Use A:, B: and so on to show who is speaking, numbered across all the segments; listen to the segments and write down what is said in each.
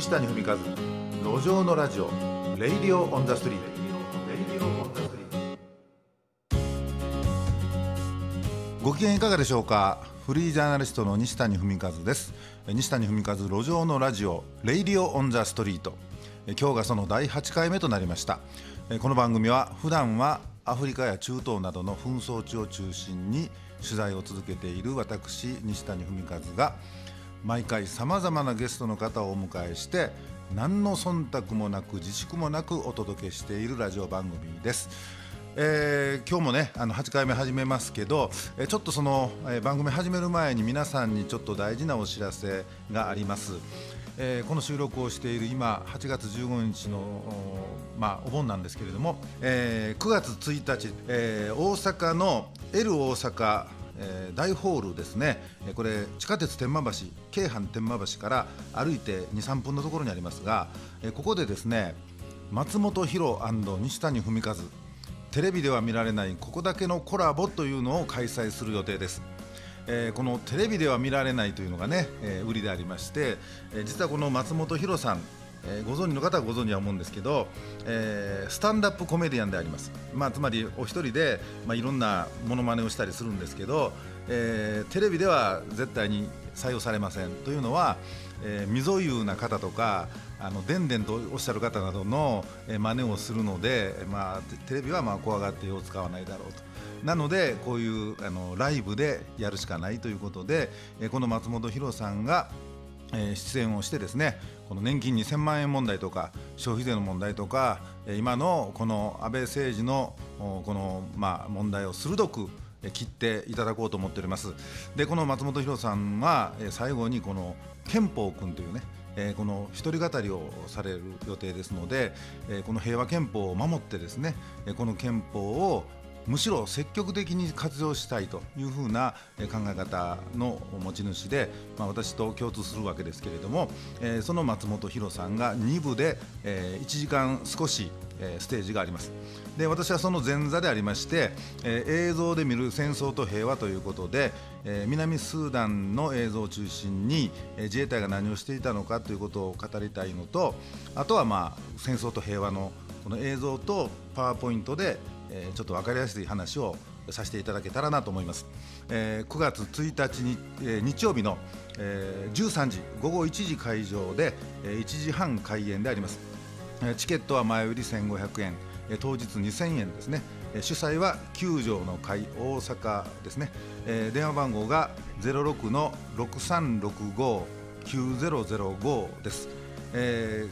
A: 西谷文和路上のラジオ「レイディオ・オン・ザ・ストリート」ご機嫌いかがでしょうかフリージャーナリストの西谷文和です西谷文和路上のラジオレイディオオンザストリート今日がその第8回目となりましたこの番組は普段はアフリカや中東などの紛争地を中心に取材を続けている私西谷文和が毎回さまざまなゲストの方をお迎えして何の忖度もなく自粛もなくお届けしているラジオ番組です。えー、今日もねあの8回目始めますけど、えー、ちょっとその、えー、番組始める前に皆さんにちょっと大事なお知らせがあります。えー、この収録をしている今8月15日のお,、まあ、お盆なんですけれども、えー、9月1日、えー、大阪の L 大阪えー、大ホールですね、えこれ地下鉄天満橋京阪天満橋から歩いて23分のところにありますが、えー、ここでですね松本博西谷文和テレビでは見られないここだけのコラボというのを開催する予定です。えー、このテレビでは見られないというのがね、えー、売りでありまして、えー、実はこの松本博さんえー、ご存知の方はご存知は思うんですけど、えー、スタンダップコメディアンであります、まあ、つまりお一人で、まあ、いろんなものまねをしたりするんですけど、えー、テレビでは絶対に採用されませんというのは、えー、溝うな方とかあのでんでんとおっしゃる方などの真似をするので、まあ、テレビはまあ怖がってう使わないだろうと。なのでこういうあのライブでやるしかないということでこの松本博さんがえ出演をしてですねこの年金2000万円問題とか消費税の問題とか今のこの安倍政治のこのまあ問題を鋭く切っていただこうと思っておりますでこの松本博さんは最後にこの憲法君というねえこの一人語りをされる予定ですので、えこの平和憲法を守ってですね、えこの憲法を、むしろ積極的に活用したいというふうな考え方の持ち主で、まあ、私と共通するわけですけれども、えー、その松本博さんが2部で、えー、1時間少しステージがありますで私はその前座でありまして、えー、映像で見る戦争と平和ということで、えー、南スーダンの映像を中心に、えー、自衛隊が何をしていたのかということを語りたいのとあとは、まあ、戦争と平和のこの映像とパワーポイントでえー、ちょっと分かりやすい話をさせていただけたらなと思います、えー、9月1日に、えー、日曜日の、えー、13時午後1時会場で、えー、1時半開演であります、えー、チケットは前売り1500円、えー、当日2000円ですね、えー、主催は9条の会大阪ですね、えー、電話番号が06の63659005です、えー、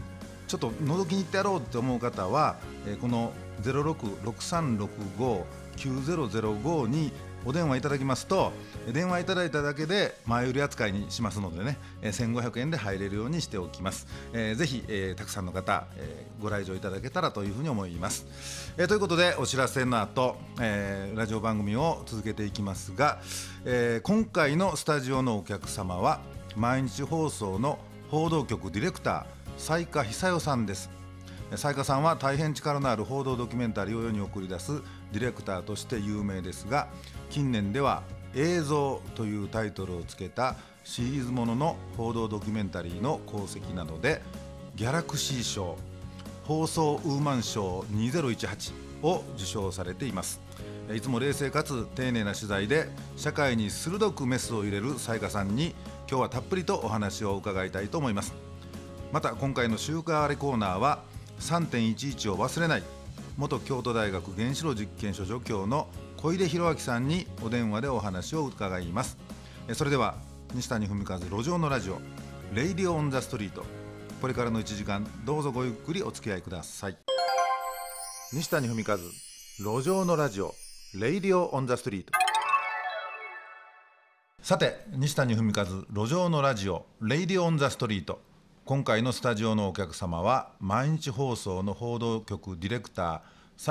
A: ちょっと覗きに行ってやろうと思う方は、えー、この「0663659005にお電話いただきますと電話いただいただけで前売り扱いにしますのでね1500円で入れるようにしておきます、えー、ぜひ、えー、たくさんの方、えー、ご来場いただけたらというふうに思います、えー、ということでお知らせの後、えー、ラジオ番組を続けていきますが、えー、今回のスタジオのお客様は毎日放送の報道局ディレクター雑賀久代さんです才賀さんは大変力のある報道ドキュメンタリーを世に送り出すディレクターとして有名ですが近年では「映像」というタイトルをつけたシリーズものの報道ドキュメンタリーの功績などでギャラクシー賞放送ウーマン賞2018を受賞されていますいつも冷静かつ丁寧な取材で社会に鋭くメスを入れる才加さんに今日はたっぷりとお話を伺いたいと思いますまた今回の週替わりコーナーは3.11を忘れない元京都大学原子炉実験所助教の小出博明さんにお電話でお話を伺いますそれでは西谷文和路上のラジオ「レイディオ・オン・ザ・ストリート」これからの1時間どうぞごゆっくりお付き合いください西谷文和路上のラジオ「レイディオ・オン・ザ・ストリート」さて西谷文和路上のラジオ「レイディオ・オン・ザ・ストリート」今回のスタジオのお客様は毎日放送の報道局ディレクター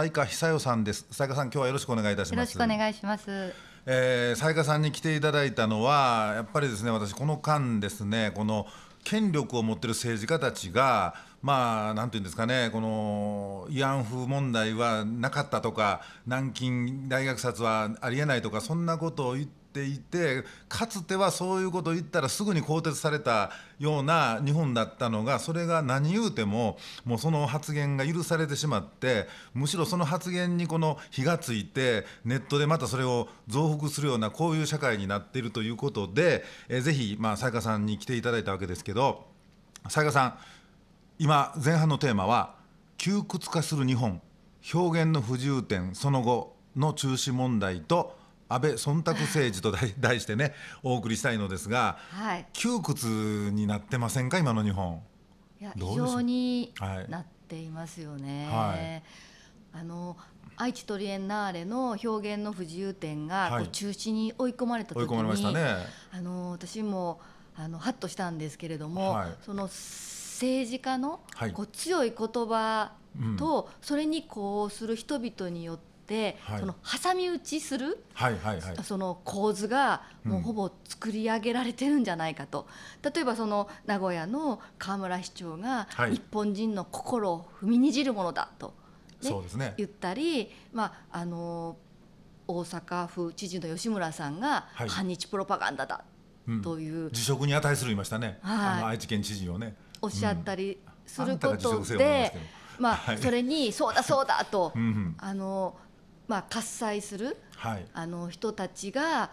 A: 西川久代さんです西川さん今日はよろしくお願いいたしますよろしく
B: お願いします
A: えー、西川さんに来ていただいたのはやっぱりですね私この間ですねこの権力を持ってる政治家たちがまあなんていうんですかねこの慰安婦問題はなかったとか南京大虐殺はありえないとかそんなことを言ってていてかつてはそういうことを言ったらすぐに更迭されたような日本だったのがそれが何言うてももうその発言が許されてしまってむしろその発言にこの火がついてネットでまたそれを増幅するようなこういう社会になっているということで、え非ぜま彩加さんに来ていただいたわけですけど彩加さん今前半のテーマは「窮屈化する日本表現の不自由点その後」の中止問題と「安倍忖度政治と題してねお送りしたいのですが、はい、窮屈になってませんか今の日本
B: いや非常になっていますよね、はい、あの愛知トリエンナーレの表現の不自由点がこう中止に追い込まれた時に、追い込まれましたねあの私もあのハッとしたんですけれども、はい、その政治家のはい、こう強い言葉と、それにこうする人々によって、はい、その挟み撃ちする、
A: はいはいはい、そ
B: の構図がもうほぼ作り上げられてるんじゃないかと、うん、例えばその名古屋の河村市長が、日本人の心を踏みにじるものだと、ね、そうですね、言ったり、まああの大阪府知事の吉村さんが、反日プロパガンダだという、うん、辞職
A: に値するいましたね、はい、あの愛知県知事をね。
B: おっしゃったりすることで。うん
A: まあ、それ
B: にそうだそうだと、うん、あのまあ、喝采する、はい、あの人たちが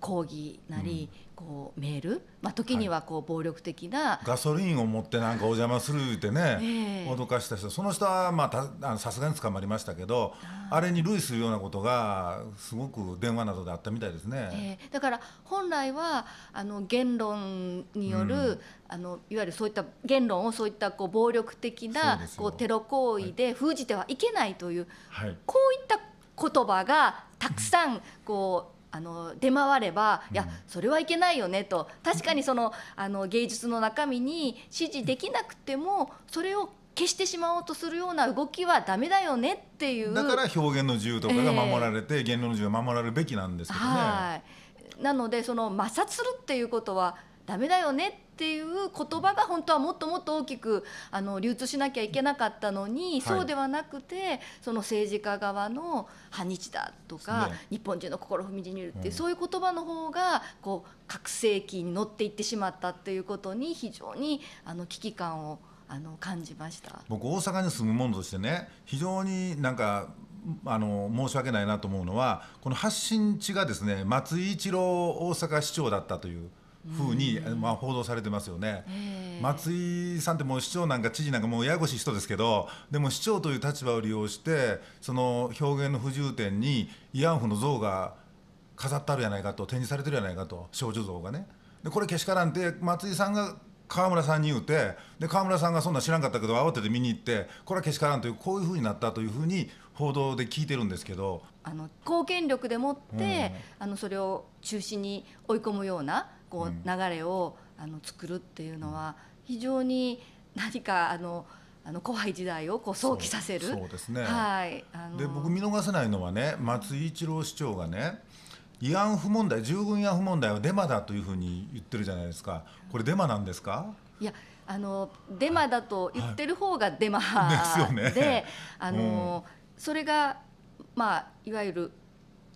B: 抗議なり、うん、こうメール、まあ、時にはこう暴力的な、はい、
A: ガソリンを持ってなんかお邪魔するってね、えー、脅かした人その人はまあさすがに捕まりましたけどあれに類するようなことがすごく電話などであったみたいですね、
B: えー、だから本来はあの言論による、うん、あのいわゆるそういった言論をそういったこう暴力的なこうテロ行為で封じてはいけないという、はい、こういった言葉がたくさんこう、あの出回れば、いやそれはいけないよねと確かにそのあの芸術の中身に支持できなくてもそれを消してしまおうとするような動きはダメだよねっていうだから
A: 表現の自由とかが守られて、えー、言論の自由が守られるべきなんですけどね。
B: なのでその摩擦するっていうことはダメだよねっていう言葉が本当はもっともっと大きくあの流通しなきゃいけなかったのに、はい、そうではなくてその政治家側の反日だとか、ね、日本人の心を踏みにじるっていう、うん、そういう言葉の方がこう拡声器に乗っていってしまったっていうことに非常にあの危機感をあの感じました
A: 僕大阪に住む者としてね非常になんかあの申し訳ないなと思うのはこの発信地がですね松井一郎大阪市長だったという。ふうに、まあ、報道されてますよね、えー、松井さんってもう市長なんか知事なんかもうややこしい人ですけどでも市長という立場を利用してその表現の不自由点に慰安婦の像が飾ってあるやないかと展示されてるやないかと少女像がねでこれけしからんって松井さんが川村さんに言うてで川村さんがそんな知らんかったけど慌てて見に行ってこれはけしからんというこういうふうになったというふうに報道で聞いてるんですけど
B: あの貢献力でもって、うん、あのそれを中心に追い込むようなこう流れを、あの作るっていうのは非常に何かあの。あの怖い時代をこう想起させるそう
A: ですね、は
B: い、あので僕
A: 見逃せないのはね松井一郎市長がね慰安婦問題従軍慰安婦問題はデマだというふうに言ってるじゃないですかこれデマなんですか
B: いやあのデマだと言ってる方がデマ、はい、ですよねあの、うん、それがまあいわゆる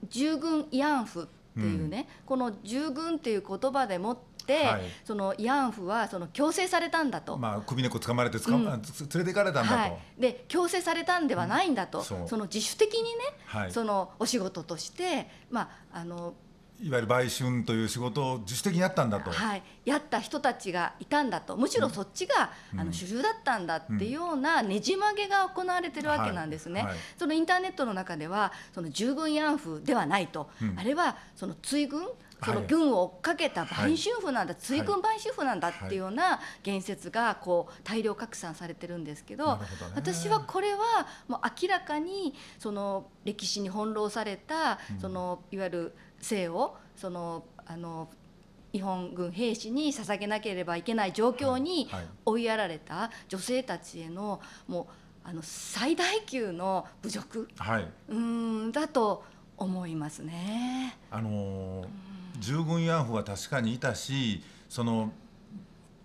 B: 従軍慰安婦っていうね、うん、この従軍っていう言葉でもって、はい、その慰安婦はその強制されたんだと、
A: まあ、首根っこ掴まれて捕ま、うん、連れていかれたんだと、はい、
B: で強制されたんではないんだと、うん、そその自主的にね、はい、そのお仕事として、まあ、あの
A: いわゆる売春という仕事を自主的にやったんだと、は
B: い、やった人たちがいたんだとむしろそっちが、うん、あの主流だったんだっていうようなねじ曲げが行われてるわけなんですね、はいはい、そのインターネットの中ではその従軍慰安婦ではないと、うん、あれはその追軍その軍を追っかけた売春婦なんだ、追軍売春婦なんだっていうような言説がこう大量拡散されてるんですけど私はこれはもう明らかにその歴史に翻弄されたそのいわゆる、うん生をそのあの日本軍兵士に捧げなければいけない状況に追いやられた女性たちへのもうあの最大級の侮辱、はい、うんだと思いますね。
A: あの従軍慰安婦は確かにいたしその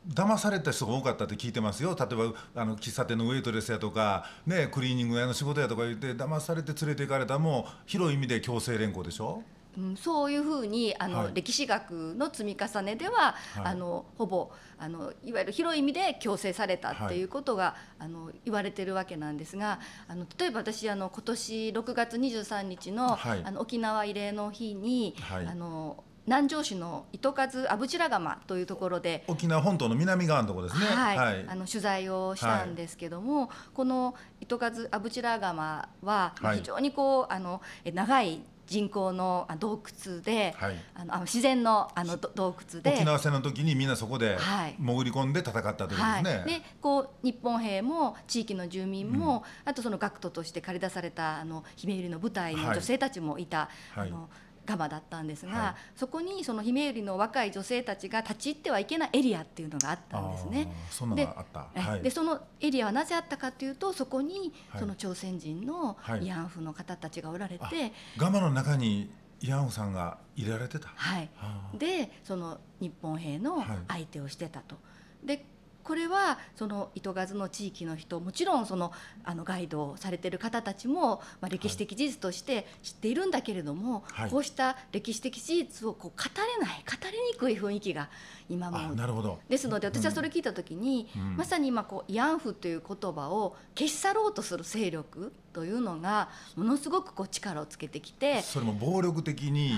A: 騙された人が多かったって聞いてますよ例えばあの喫茶店のウェイトレスやとか、ね、クリーニング屋の仕事やとか言って騙されて連れて行かれたもう広い意味で強制連行でしょ。
B: うん、そういうふうにあの、はい、歴史学の積み重ねでは、はい、あのほぼあのいわゆる広い意味で強制されたっていうことが、あの言われてるわけなんですがあの例えば私あの今年6月23日の,、あの沖縄慰霊の日に、あの南城市の糸数阿部白釜というところで
A: 沖縄本島の南側のところですね、はいはい、あの
B: 取材をしたんですけども、はい、この糸数阿部白釜は非常にこう、あの長い人工の洞窟で、はい、あの自然のあの洞窟で沖縄戦
A: の時にみんなそこで潜り込んで戦ったということですね。はい、で
B: こう日本兵も地域の住民も、うん、あとその学徒として駆り出されたあの姫百合の部隊の女性たちもいた、はい、あのガバだったんですが、はい、そこにその姫百合の若い女性たちが立ち入ってはいけないエリアっていうのがあったんですね。そで、
A: はい、そ
B: のエリアはなぜあったかというとそこにその朝鮮人の慰安婦の方たちがおられて、はい、
A: ガバの中に慰安婦さんが入れられてた、
B: はい、でその日本兵の相手をしてたと。でこれはその糸数の地域の人もちろんそのあのガイドをされてる方たちも、まあ、歴史的事実として知っているんだけれども、はい、こうした歴史的事実をこう語れない語りにくい雰囲気が今もなるほどですので私はそれ聞いた時に、うん、まさに今こう慰安婦という言葉を消し去ろうとする勢力というのがものすごくこう力をつけてきてそ
A: れも暴力的に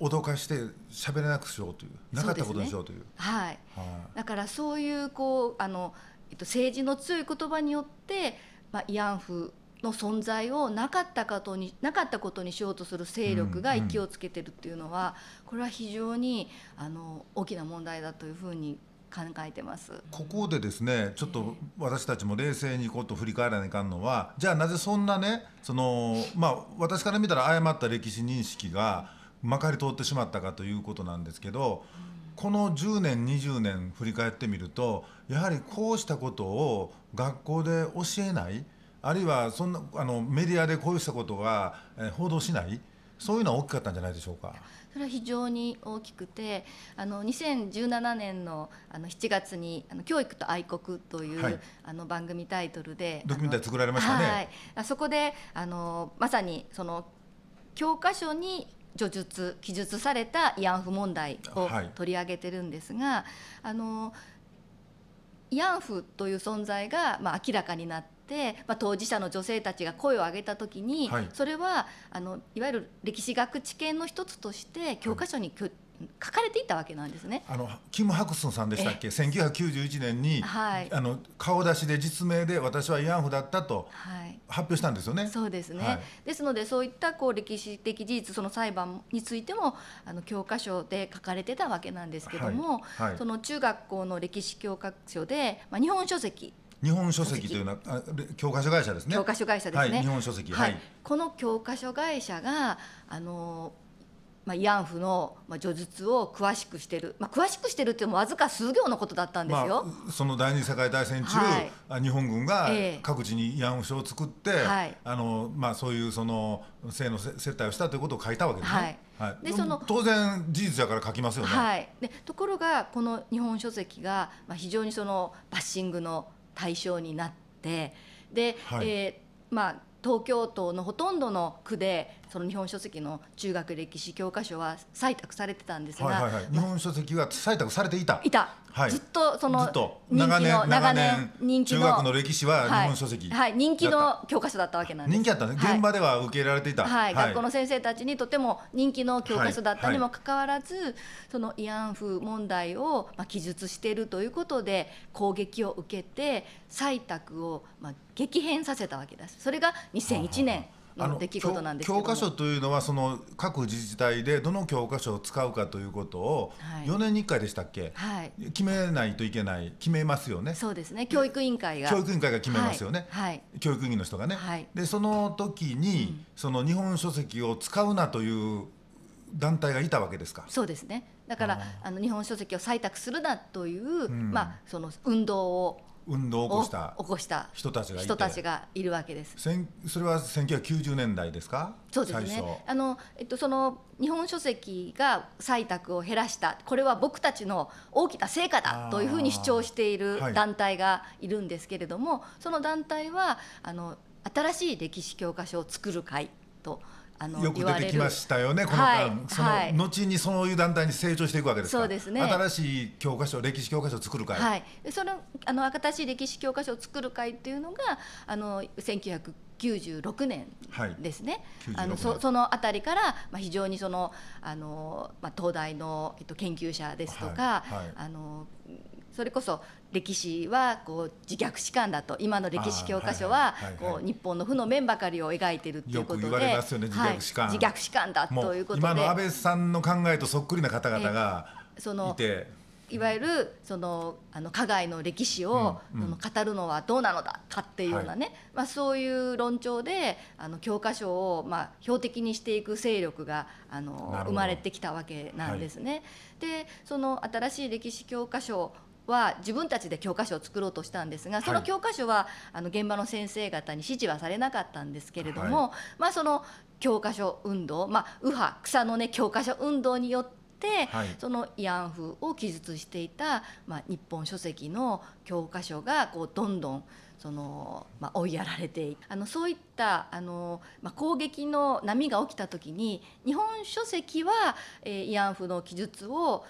A: 脅かして喋れなくしようという、はい、なかったことにしようという。うね、はい、はい、
B: だからそういうこうあの、えっと、政治の強い言葉によって、まあ、慰安婦の存在をなかったことになかったことにしようとする勢力が勢をつけてるっていうのは、これは非常にあの大きな問題だというふうに考えてます
A: ここでですねちょっと私たちも冷静にこと振り返らないかんのはじゃあなぜそんなねその、まあ、私から見たら誤った歴史認識がまかり通ってしまったかということなんですけど。この10年20年振り返ってみるとやはりこうしたことを学校で教えないあるいはそんなあのメディアでこうしたことが報道しないそういうのは大きかったんじゃないでしょうか。
B: それは非常に大きくて、あの2017年のあの7月にあの教育と愛国という、はい、あの番組タイトルでドキュメンタリー
A: 作られましたね。
B: あそこであのまさにその教科書に叙述記述された慰安婦問題を取り上げてるんですが、はい、あの慰安婦という存在が、まあ、明らかになって、まあ、当事者の女性たちが声を上げた時に、はい、それはあのいわゆる歴史学知見の一つとして教科書に、はい書かれていたわけなんですね。
A: あのキム・ハクソンさんでしたっけ1991年に、はい、あの顔出しで実名で私は慰安婦だったと発表したんですよね。はい、そう
B: ですね、はい、ですのでそういったこう歴史的事実その裁判についてもあの教科書で書かれてたわけなんですけども、はいその中学校の歴史教科書で、まあ、日本書籍
A: 日本書籍というのは教科書会社ですね。教科書会社ですね。日本書籍、はい、
B: この教科書会社があのまあ、慰安婦の叙述を詳しくしてる、まあ、詳しくしてるっていうのもわずか数行のことだったんですよ、ま
A: あ、その第二次世界大戦中、はい、日本軍が各地に慰安婦所を作って、あのまあ、そういうその性の接待をしたということを書いたわけですね。はいはい、でその当然事実だから書きますよね。は
B: い、でところがこの日本書籍が、まあ、非常にそのバッシングの対象になってで、はい、えー、まあ、東京都のほとんどの区でその日本書籍の中学歴史教科書は採択されてたんですが、はいはいはい、
A: 日本書籍は採択されていたいた、はい、ずっ
B: とその長年長年人気の中学の
A: 歴史は日本書籍、はい、はい、人気の
B: 教科書だったわけなんです人気だったね現場では
A: 受け入れられていた、はい学校の
B: 先生たちにとても人気の教科書だったにもかかわらず、その慰安婦問題を、まあ、記述しているということで攻撃を受けて採択を、まあ、激変させたわけですそれが2001年。ははの出来事なんです教科書
A: というのはその各自治体でどの教科書を使うかということを4年に1回でしたっけ、はい、決めないといけない決めますよねそ
B: うですね教育委員会が教育委員
A: 会が決めますよね、はい、教育委員の人がね、はい、でその時に、うん、その日本書籍を使うなという団体がいたわけですかそう
B: ですねだからあの日本書籍を採択するなという、うん、まあ、その運動を
A: 運動を起こした起こした人たちが人たちが
B: いるわけです。そ
A: れは1990年代ですか？そうですね。あ
B: のえっとその日本書籍が採択を減らしたこれは僕たちの大きな成果だというふうに主張している団体がいるんですけれども、はい、その団体はあの新しい歴史教科書を作る会とよく出てきました
A: よね、この間、はい、その後にそういう団体に成長していくわけですそうですね、新しい教科書、歴史教科書を作る会、は
B: い、そのあの新しい歴史教科書を作る会っていうのが、あの1996年ですね、はい、あのそそのあたりから、まあ、非常にそのあの、まあ、東大の、えっと、研究者ですとか、はいはい、あのそれこそ歴史はこう自虐史観だと今の歴史教科書はこう日本の負の面ばかりを描いてるっていうことでよく自虐史観、はい、自虐史観だということで今の安倍
A: さんの考えとそっくりな方々が
B: そのいわゆるそのあの加害の歴史を、その語るのはどうなのだかっていうようなね、うんまあ、そういう論調であの教科書を、まあ、標的にしていく勢力があの生まれてきたわけなんですね。はい、でその新しい歴史教科書は自分たちで教科書を作ろうとしたんですがその教科書は、あの現場の先生方に指示はされなかったんですけれども、はい、まあその教科書運動、まあ、右派草のね教科書運動によってはい、その慰安婦を記述していた、まあ、日本書籍の教科書がこうどんどんその、まあ、追いやられていあのそういったあの、まあ、攻撃の波が起きた時に日本書籍は、えー、慰安婦の記述を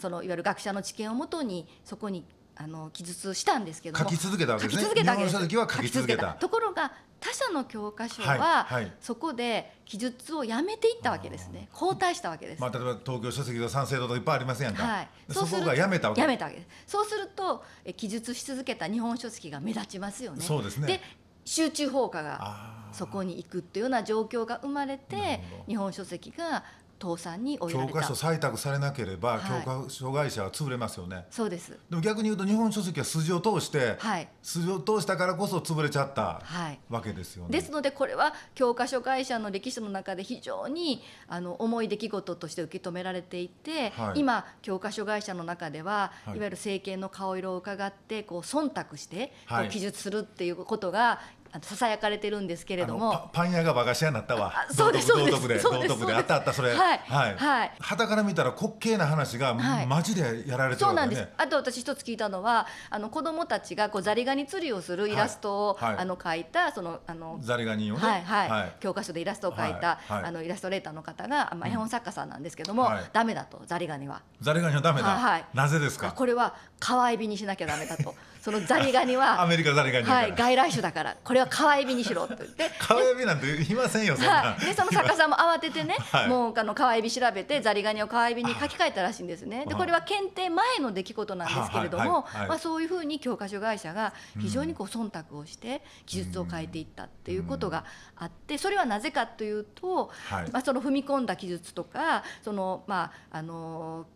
B: そのいわゆる学者の知見をもとにそこにあの記述したんですけど書き続けたわけですね。書き続けたは書き続けた。ところが他社の教科書は、はいはい、そこで記述をやめていったわけですね。交代したわけです。まあ
A: 例えば東京書籍の賛成度といっぱいありますやんか。はい。そうするとやめたわけ。やめた
B: わけです。そうすると記述し続けた日本書籍が目立ちますよね。そうですね。で集中放火がそこに行くっていうような状況が生まれて日本書籍が倒産に追いやれ教科書採
A: 択されなければ、はい、教科書会社は潰れますよね
B: そうですでも逆に言うと日本書
A: 籍は筋を通して、はい、筋を通したからこそ潰れちゃった、はい、わけですよねです
B: のでこれは教科書会社の歴史の中で非常にあの重い出来事として受け止められていて、はい、今教科書会社の中では、い、わゆる政権の顔色を伺ってこう忖度して、はい、記述するっていうことがささやかれてるんですけれども
A: パン屋が和菓子屋になったわそうです道徳で道徳であったあったそれはいはいは旗から見たら滑稽な話が、はい、マジでやられてる、ね、そうなんですあ
B: と私一つ聞いたのはあの子供たちがこうザリガニ釣りをするイラストを、はいあの描いたそのあの
A: ザリガニをねはいはい、
B: 教科書でイラストを描いた、あのイラストレーターの方が、まあ、絵本作家さんなんですけども、うん、ダメだとザリガニは
A: ザリガニはダメだ、はいなぜですかこ
B: れは可愛いにしなきゃダメだとそのザリガニは アメリ
A: カザリガニはい
B: 外来種だからこれは皮エビにしろって言って皮
A: エビなんていませんよそんな、はい、でその作家さん
B: も慌ててね、はい、もうあの皮エビ調べてザリガニを皮エビに書き換えたらしいんですねでこれは検定前の出来事なんですけれども、まあ、そういうふうに教科書会社が非常にこう忖度をして記述を変えていったっていうことがあってそれはなぜかというと、まあ、その踏み込んだ記述とかそのまああのー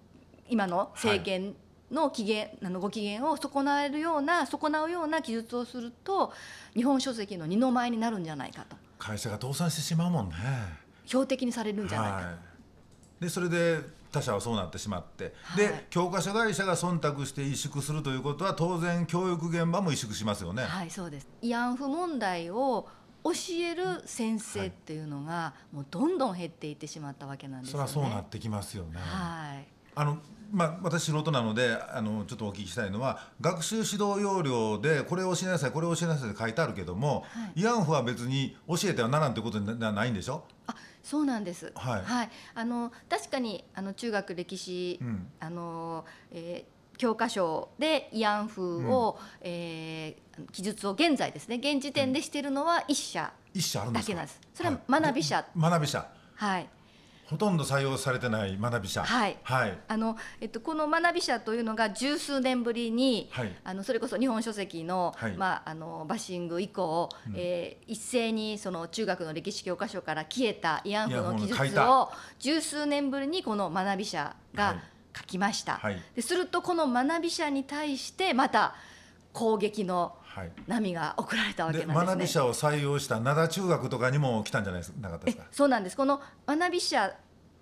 B: 今の政権の機嫌あのご機嫌を損なえるような損なうような記述をすると日本書籍の二の舞になるんじゃないかと
A: 会社が倒産してしまうもんね
B: 標的にされるんじゃないかと、は
A: い、でそれで他社はそうなってしまって、はい、で教科書会社が忖度して萎縮するということは当然教育現場も萎縮しますよねは
B: いそうです慰安婦問題を教える先生っていうのが、もうどんどん減っていってしまったわけなんです、ねそれはそうなっ
A: てきますよね
B: はい
A: あのまあ、私素人なのであのちょっとお聞きしたいのは学習指導要領でこれをしなさいこれをしなさいって書いてあるけども、はい、慰安婦は別に教えてはならんということになないんでしょあ
B: そうなんです、はい、はい、あの確かにあの中学歴史、うん、あのえー教科書で慰安婦を、うん、えー、記述を現在ですね現時点でしているのは一社だけなんです,、それは学び者、はい、学び者はい
A: ほとんど採用されてない学び社はい、はい、あ
B: のえっとこの学び社というのが十数年ぶりに、はい、あのそれこそ日本書籍の、はい、まああのバッシング以降、うん、えー、一斉にその中学の歴史教科書から消えた慰安婦の記述を十数年ぶりにこの学び社が書きました。はい、でするとこの学び社に対してまた攻撃の波が送られたわけなんですね、学び者
A: を採用した灘中学とかにも来たんじゃないかですか
B: そうなんですこの学び者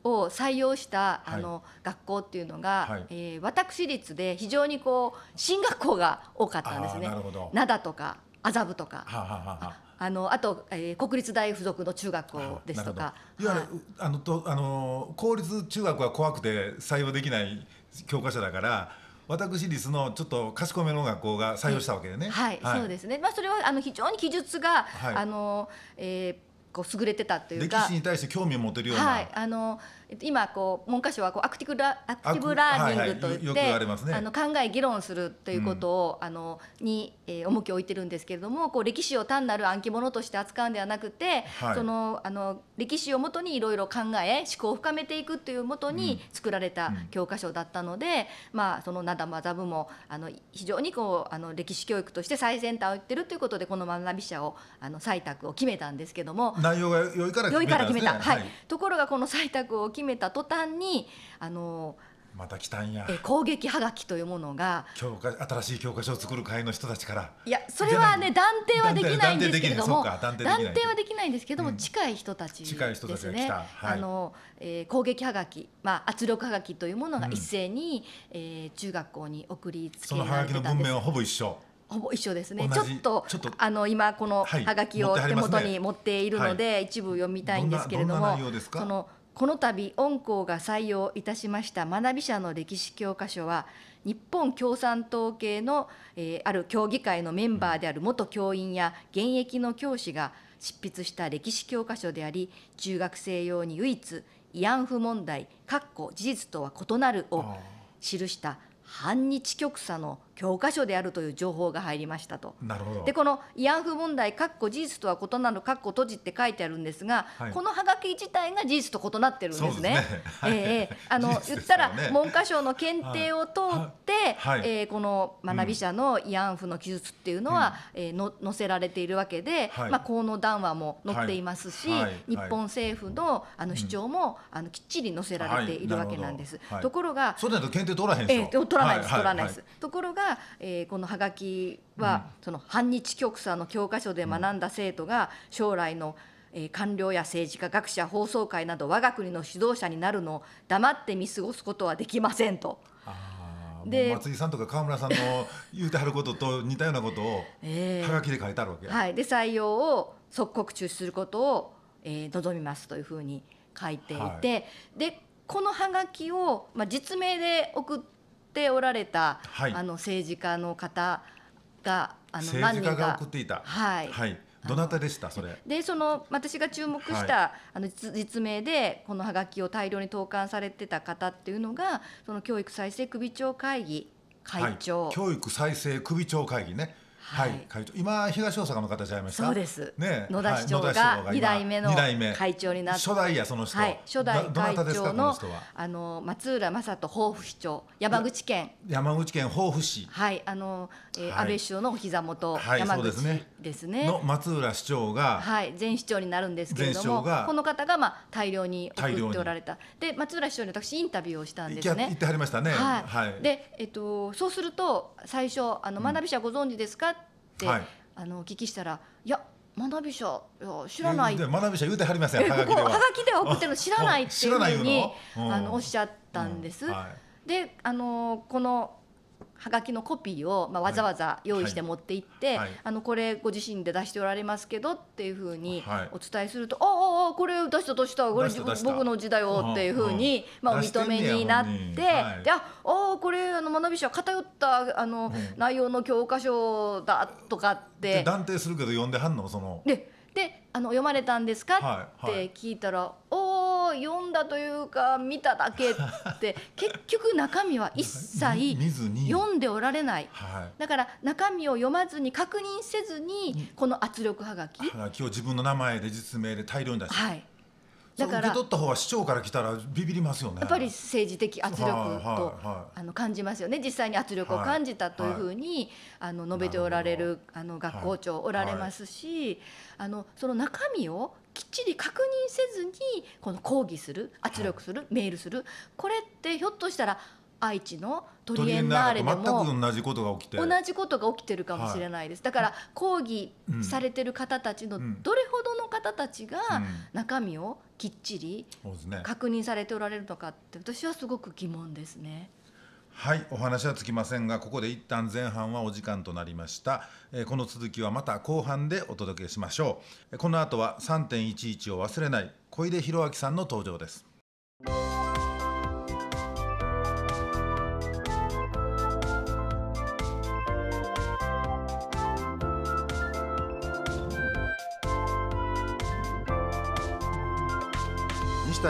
B: を採用したあの、学校っていうのが、はい、えー、私立で非常にこう進学校が多かったんですね。灘とか麻布とか。
A: はは
B: あのあと、えー、国立大附属の中学校ですとか。
A: いわゆる、あのとあの公立中学は怖くて採用できない教科書だから。私立のちょっと賢めの学校が採用したわけでね。はい、はい、そうで
B: すね。まあそれはあの非常に記述が、はい、あの、えー、こう優れてたというか。歴史に
A: 対して興味を持てるような。はい、
B: あの今こう文科省はこうアクティブラアクティブラーニングといって、はいはいね、あの考え議論するということを、うん、あのに、えー、重きを置いてるんですけれどもこう歴史を単なる暗記物として扱うんではなくて、はい、そのあの歴史をもとにいろいろ考え思考を深めていくというもとに作られた教科書だったので、うん、まあその灘ざ部もあの非常にこうあの歴史教育として最先端を言ってるということでこの学び者をあの採択を決めたんですけども内容
A: が良いから決めたはい、
B: ところがこの採択を決めた途端にあの
A: また来たんや
B: 攻撃はがきというものが
A: 教科新しい教科書を作る会の人たちから
B: いやそれはね断定はできないんですけれども断定はできないんですけども、近い人たちですね、あのえ攻撃はがき、まあ、圧力はがきというものが一斉に、うえ中学校に送りつけられてたんですそのはがきの文面はほぼ一緒ほぼ一緒ですねちょっとあの今このはがきを手元に持っているので、一部読みたいんですけれどもそのこの度御校が採用いたしました学び者の歴史教科書は日本共産党系の、えー、ある協議会のメンバーである元教員や現役の教師が執筆した歴史教科書であり中学生用に唯一慰安婦問題（事実とは異なる）を記した反日極左の教科書であるという情報が入りましたと。なるほどでこの慰安婦問題かっこ事実とは異なるかっこ閉じって書いてあるんですが、はい、このはがき自体が事実と異なってるんですね。すねはい、えー、あの、ね、言ったら文科省の検定を通って、はい、えー、この学び者の慰安婦の記述っていうのは、うん、えー、の載せられているわけで、はい、まあ河野談話も載っていますし、日本政府のあの主張も、うん、あのきっちり載せられているわけなんです。ところが、そうだと検定取らへんでしょ。えー、取らないです、取らないです。ところがえー、このハガキは、その反日極左の教科書で学んだ生徒が将来の、え官僚や政治家、学者、放送会など我が国の指導者になるのを黙って見過ごすことはできませんと。で松
A: 井さんとか川村さんの言うてはることと似たようなことを
B: はがきで
A: 書いてあるわけ、えー、は
B: い、で採用を即刻中止することを、えー、望みますというふうに書いていて、はい、でこのはがきを、まあ、実名で送ってておられた、はい、あの政治家の方があの何人か送って
A: いた、はい、はい、どなたでしたそれ
B: でその私が注目した、はい、あの実名でこのはがきを大量に投函されてた方っていうのがその教育再生首長会議会長、教
A: 育再生首長会議ねはい、会長今東大阪の方じゃいましたそうです、ね、野田市長が2代目の会
B: 長になって、初代やその人、はい、初代会長のあの松浦正人豊府市長山口県
A: 山口県豊府市
B: はいあの、えー安倍首相のお膝元、山口ですねですねの
A: 松浦市長が
B: はい前市長になるんですけれどもこの方がまあ大量に送っておられたで松浦市長に私インタビューをしたんですね行っては
A: りましたねはい、で
B: えっとそうすると最初あの学び者ご存知ですか、、はい、あのお聞きしたらいや学び者知らない学
A: び者言うてはりませんはがきではがきで送ってるの知らないっていうふうに あのおっ
B: しゃったんです。であのこのはがきのコピーを、まあ、わざわざ用意して持って行って、はいはい、あのこれご自身で出しておられますけどっていうふうにお伝えすると「はい、ああこれ出した出したこれ僕の字だよ」っていうふうに、まあ、お認めになって、はい、でああこれあの学び者偏ったあの、内容の教科書だとかって。断
A: 定するけど読んではんのその
B: でであの読まれたんですかって聞いたら「おおを読んだというか見ただけって 結局中身は一切読んでおられない、だから中身を読まずに確認せずにこの圧力はがきは
A: がきを自分の名前で実名で大量に出して、はいだから受け取った方は市長から来たらビビりますよねやっぱり
B: 政治的圧力と、あの感じますよね実際に圧力を感じたというふうに、あの述べておられるあの学校長おられますし、あのその中身をきっちり確認せずにこの抗議する圧力する、メールするこれってひょっとしたら愛知のトリエンナーレでも
A: 同じことが起きて同じ
B: ことが起きてるかもしれないです、はい、だから抗議されてる方たちのどれほどの方たちが中身をきっちり確認されておられるのかって私はすごく疑問ですね。
A: はいお話はつきませんがここで一旦前半はお時間となりました、えこの続きはまた後半でお届けしましょうこの後は3.11を忘れない小出博明さんの登場です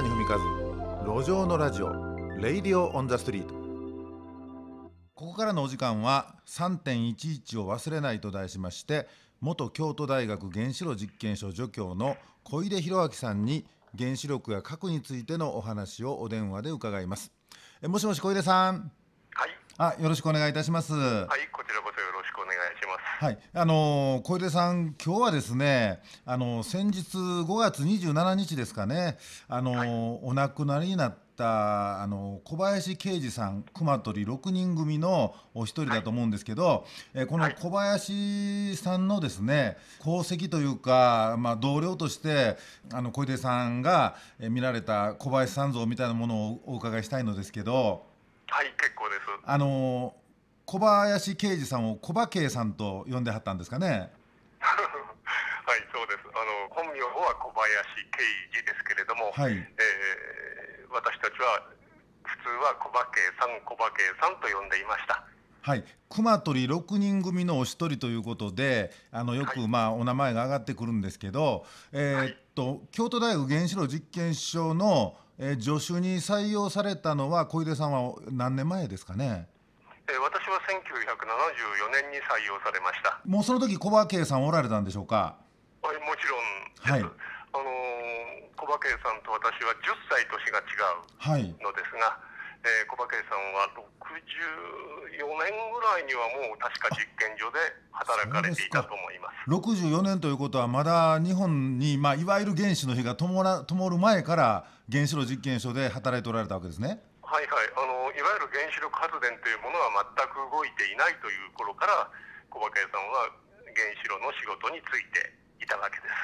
A: 谷文和路上のラジオレイディオオンザストリートここからのお時間は3.11を忘れないと題しまして元京都大学原子炉実験所助教の小出弘明さんに原子力や核についてのお話をお電話で伺いますえもしもし小出さんはいあよろしくお願いいたしますはいこちらこそはい、あの小出さん、今日はですね、あの先日5月27日ですかね、あの、はい、お亡くなりになったあの小林啓二さん、熊取6人組のお一人だと思うんですけど、はい、えこの小林さんのですね功績というか、まあ、同僚としてあの小出さんが見られた小林さん像みたいなものをお伺いしたいのですけど。はい、結構です。あの小林啓司さんを小馬圭さんと呼んではったんですかね。はい、そうです。あ
C: の本名は小林啓司ですけれども、は
A: い、えー、私たちは普通は小馬圭さん、小馬圭さんと呼んでいました。はい、熊取6人組のお一人ということであのよく、まあ、お名前が上がってくるんですけど、えー、っと、はい、京都大学原子炉実験所の、えー、助手に採用されたのは小出さんは何年前ですかねえー、私は1974
C: 年に採用されました
A: もうその時小馬慶さんおられたんでしょうかはいもちろんはいあのー、小馬慶さんと私は10歳年が違うの
C: ですが、はいえー、小馬慶さんは64年ぐらいにはもう確か実験所で
A: 働かれていたと思います64年ということはまだ日本に、まあ、いわゆる原子の日がともる前から原子炉実験所で働いておられたわけですね。はいはい、あのいわゆる原子力発電というものは全く動い
C: ていないという頃から小馬さんは原子炉の仕事についていた
A: わけです。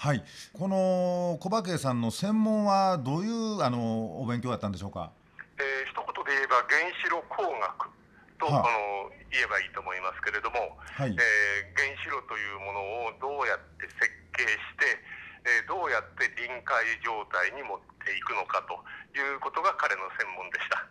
A: はい、この小馬さんの専門はどういうあのお勉強だったんでしょうか、
C: えー、一言で言えば原子炉工学と、あ、あの言えばいいと思いますけれども、はい、えー、原子炉というものをどうやって設計してえどうやって臨界状態に持っていくのかということが彼の専門でした。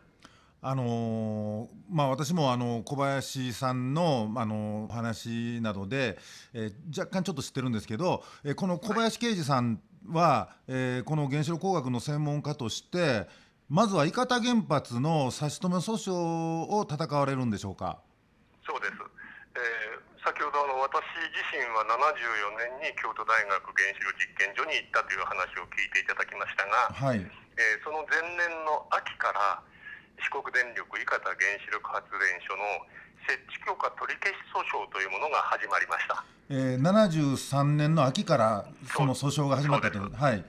A: あのー、まあ、私もあの小林さんの、あの話などで、えー、若干ちょっと知ってるんですけど、えー、この小林啓司さんは、はい、えこの原子力工学の専門家としてまずは伊方原発の差し止め訴訟を戦われるんでしょうかそ
C: うです、え先ほど自身は74年に京都大学原子炉実験所に行ったという話を聞いていただきましたが、はい、えー、その前年の秋から四国電力伊方原子力発電所の設置許可取り消し訴訟というものが始まりました、
A: えー、73年の秋からその訴訟が始まったという。はい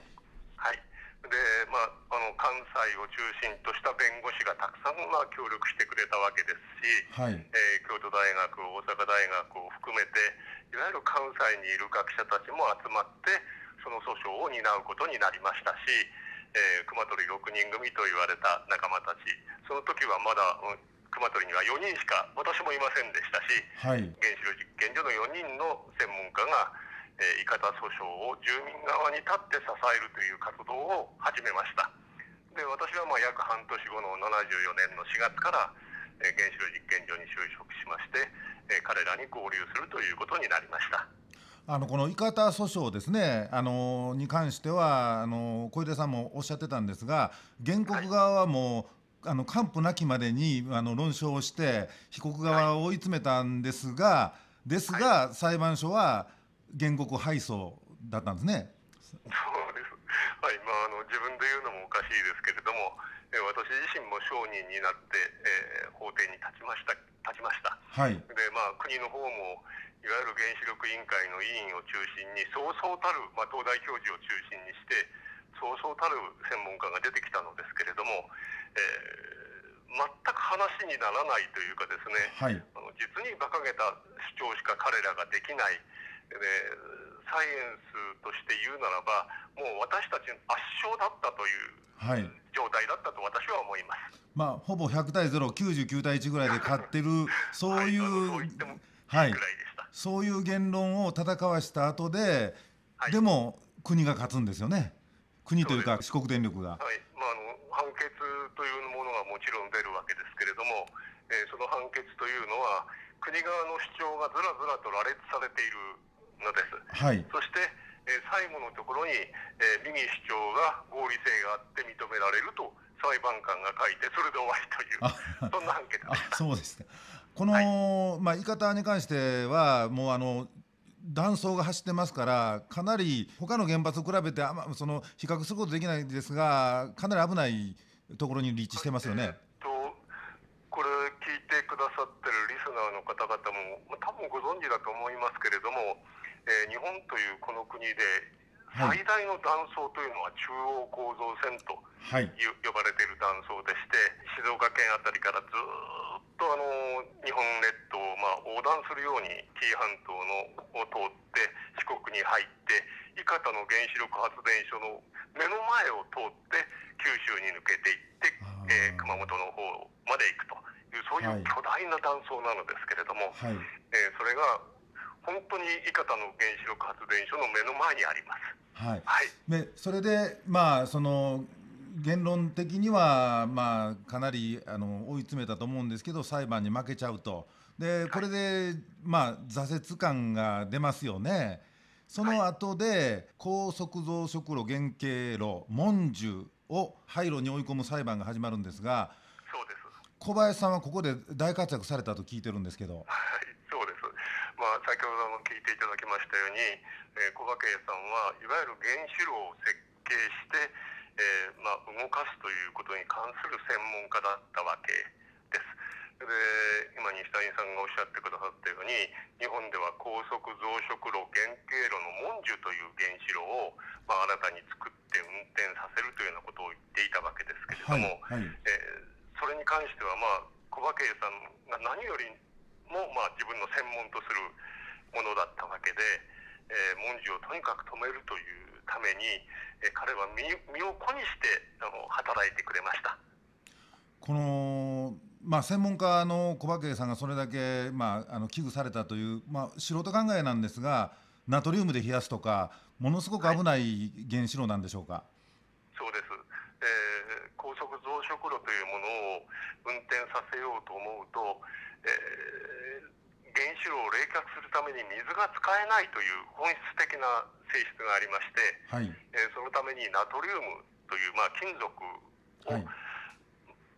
A: でまあ、あの関西を中心とした弁護士がたくさん、まあ、協力してくれたわけですし、
C: はいえー、京都大学、大阪大学を含めて、いわゆる関西にいる学者たちも集まってその訴訟を担うことになりましたし、えー、熊取6人組と言われた仲間たちその時はまだ、うん、熊取には4人しか私もいませんでしたし、はい、原子炉実験所の4人の専門家が、えー、伊方訴訟を住民側に立って支えるという活動を始めました。で私はまあ約半年後の74年の4月から、えー、原子炉実験所に就職しまして、え彼らに合流するということになりました。
A: あのこの伊方訴訟ですねあのに関してはあの小出さんもおっしゃってたんですが原告側はもう、はい、あの完膚なきまでにあの論証をして被告側を追い詰めたんですが、はい、ですが、はい、裁判所は原告敗訴だったんですね。そうです、はいまあ、あの自分
C: で言うのもおかしいですけれども私自身も商人になって、えー、法廷に立ちました
A: 立ちました、はいで
C: まあ、国の方もいわゆる原子力委員会の委員を中心にそうそうたる、まあ、東大教授を中心にしてそうそうたる専門家が出てきたのですけれども、えー、全く話にならないというかですね、はい、あの実に馬鹿げた主張しか彼らができない。で、サイエンスとして言うならば、もう私たちの圧勝だったという、状態だったと私は思います、
A: はい、まあ、ほぼ100対0、99対1ぐらいで勝ってる、そういう、はい、そういう言論を戦わした後で、はい、でも国が勝つんですよね、国というか、四国電力が。はいまあ、あの判決というものがもちろん出るわけですけれども、えー、その判決というのは、国側の主張がずらずらと羅列されている。のです。はい、そして、え
C: 最後のところに、え右市長が合理性があって認められると裁判官が書いてそれで終わりと
A: いう そんな判決でした。そうですねこの、はい、まあ、言い方に関してはもうあの断層が走ってますからかなり他の原発と比べてあ、ま、その比較することできないですがかなり危ないところに立地してますよね。えー、とこれ聞いてくださってるリスナーの方々も、まあ、
C: 多分ご存知だと思いますけれどもえー、日本というこの国で最大の断層というのは中央構造線という呼ばれている断層でして、静岡県辺りからずっとあの日本列島をまあ横断するように紀伊半島のを通って四国に入って伊方の原子力発電所の目の前を通って九州に抜けていって、えー、熊本の方まで行くというそういう巨大な断層なのですけれども、はい、えー、それが本当に伊方の原子力発電所の目の前にあります。は
A: い。はい、でそれでまあその言論的にはまあかなりあの追い詰めたと思うんですけど裁判に負けちゃうと。でこれで、まあ挫折感が出ますよね。その後で、高速増殖炉原型炉文殊を廃炉に追い込む裁判が始まるんですが。そうです。小林さんはここで大活躍されたと聞いてるんですけど。はい。
C: まあ、先ほども聞いていただきましたように、えー、小馬慶さんはいわゆる原子炉を設計して、えー、まあ、動かすということに関する専門家だったわけです。で今西谷さんがおっしゃってくださったように日本では高速増殖炉原型炉のモンジュという原子炉を、まあ、新たに作って運転させるというようなことを言っていたわけですけれども、はいはい、えー、それに関しては、まあ、小馬慶さんが何よりも、まあ、自分の専門とするものだったわけで、えー、文字をとにかく止めるというために、えー、彼は身を粉にしてあの働いてくれました。
A: このまあ、専門家の小馬さんがそれだけ、まあ、あの危惧されたという、まあ、素人考えなんですがナトリウムで冷やすとかものすごく危ない原子炉なんでしょうか。はい
C: ために水が使えないという
A: 本質的な性質がありまして、はい、
C: えー、そのためにナトリウムという、まあ、金属を、はい、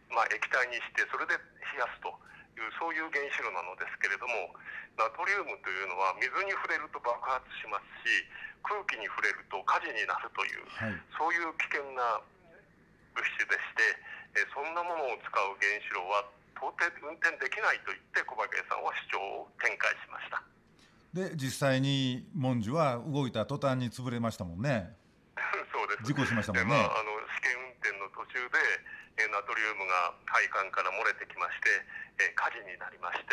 C: まあ、液体にしてそれで冷やすというそういう原子炉なのですけれどもナトリウムというのは水に触れると爆発しますし空気に触れると火事になるという、はい、そういう危険な物質でしてえそんなものを使う原子炉は
A: 到底運転できないと言って小林さんは主張を展開しました。で実際に文字は動いた途端に潰れましたもんね
C: そうです事故しましたもんね、まあ、あの試験運転の途中でえナトリウムが配管から漏れてきましてえ火事になりまして、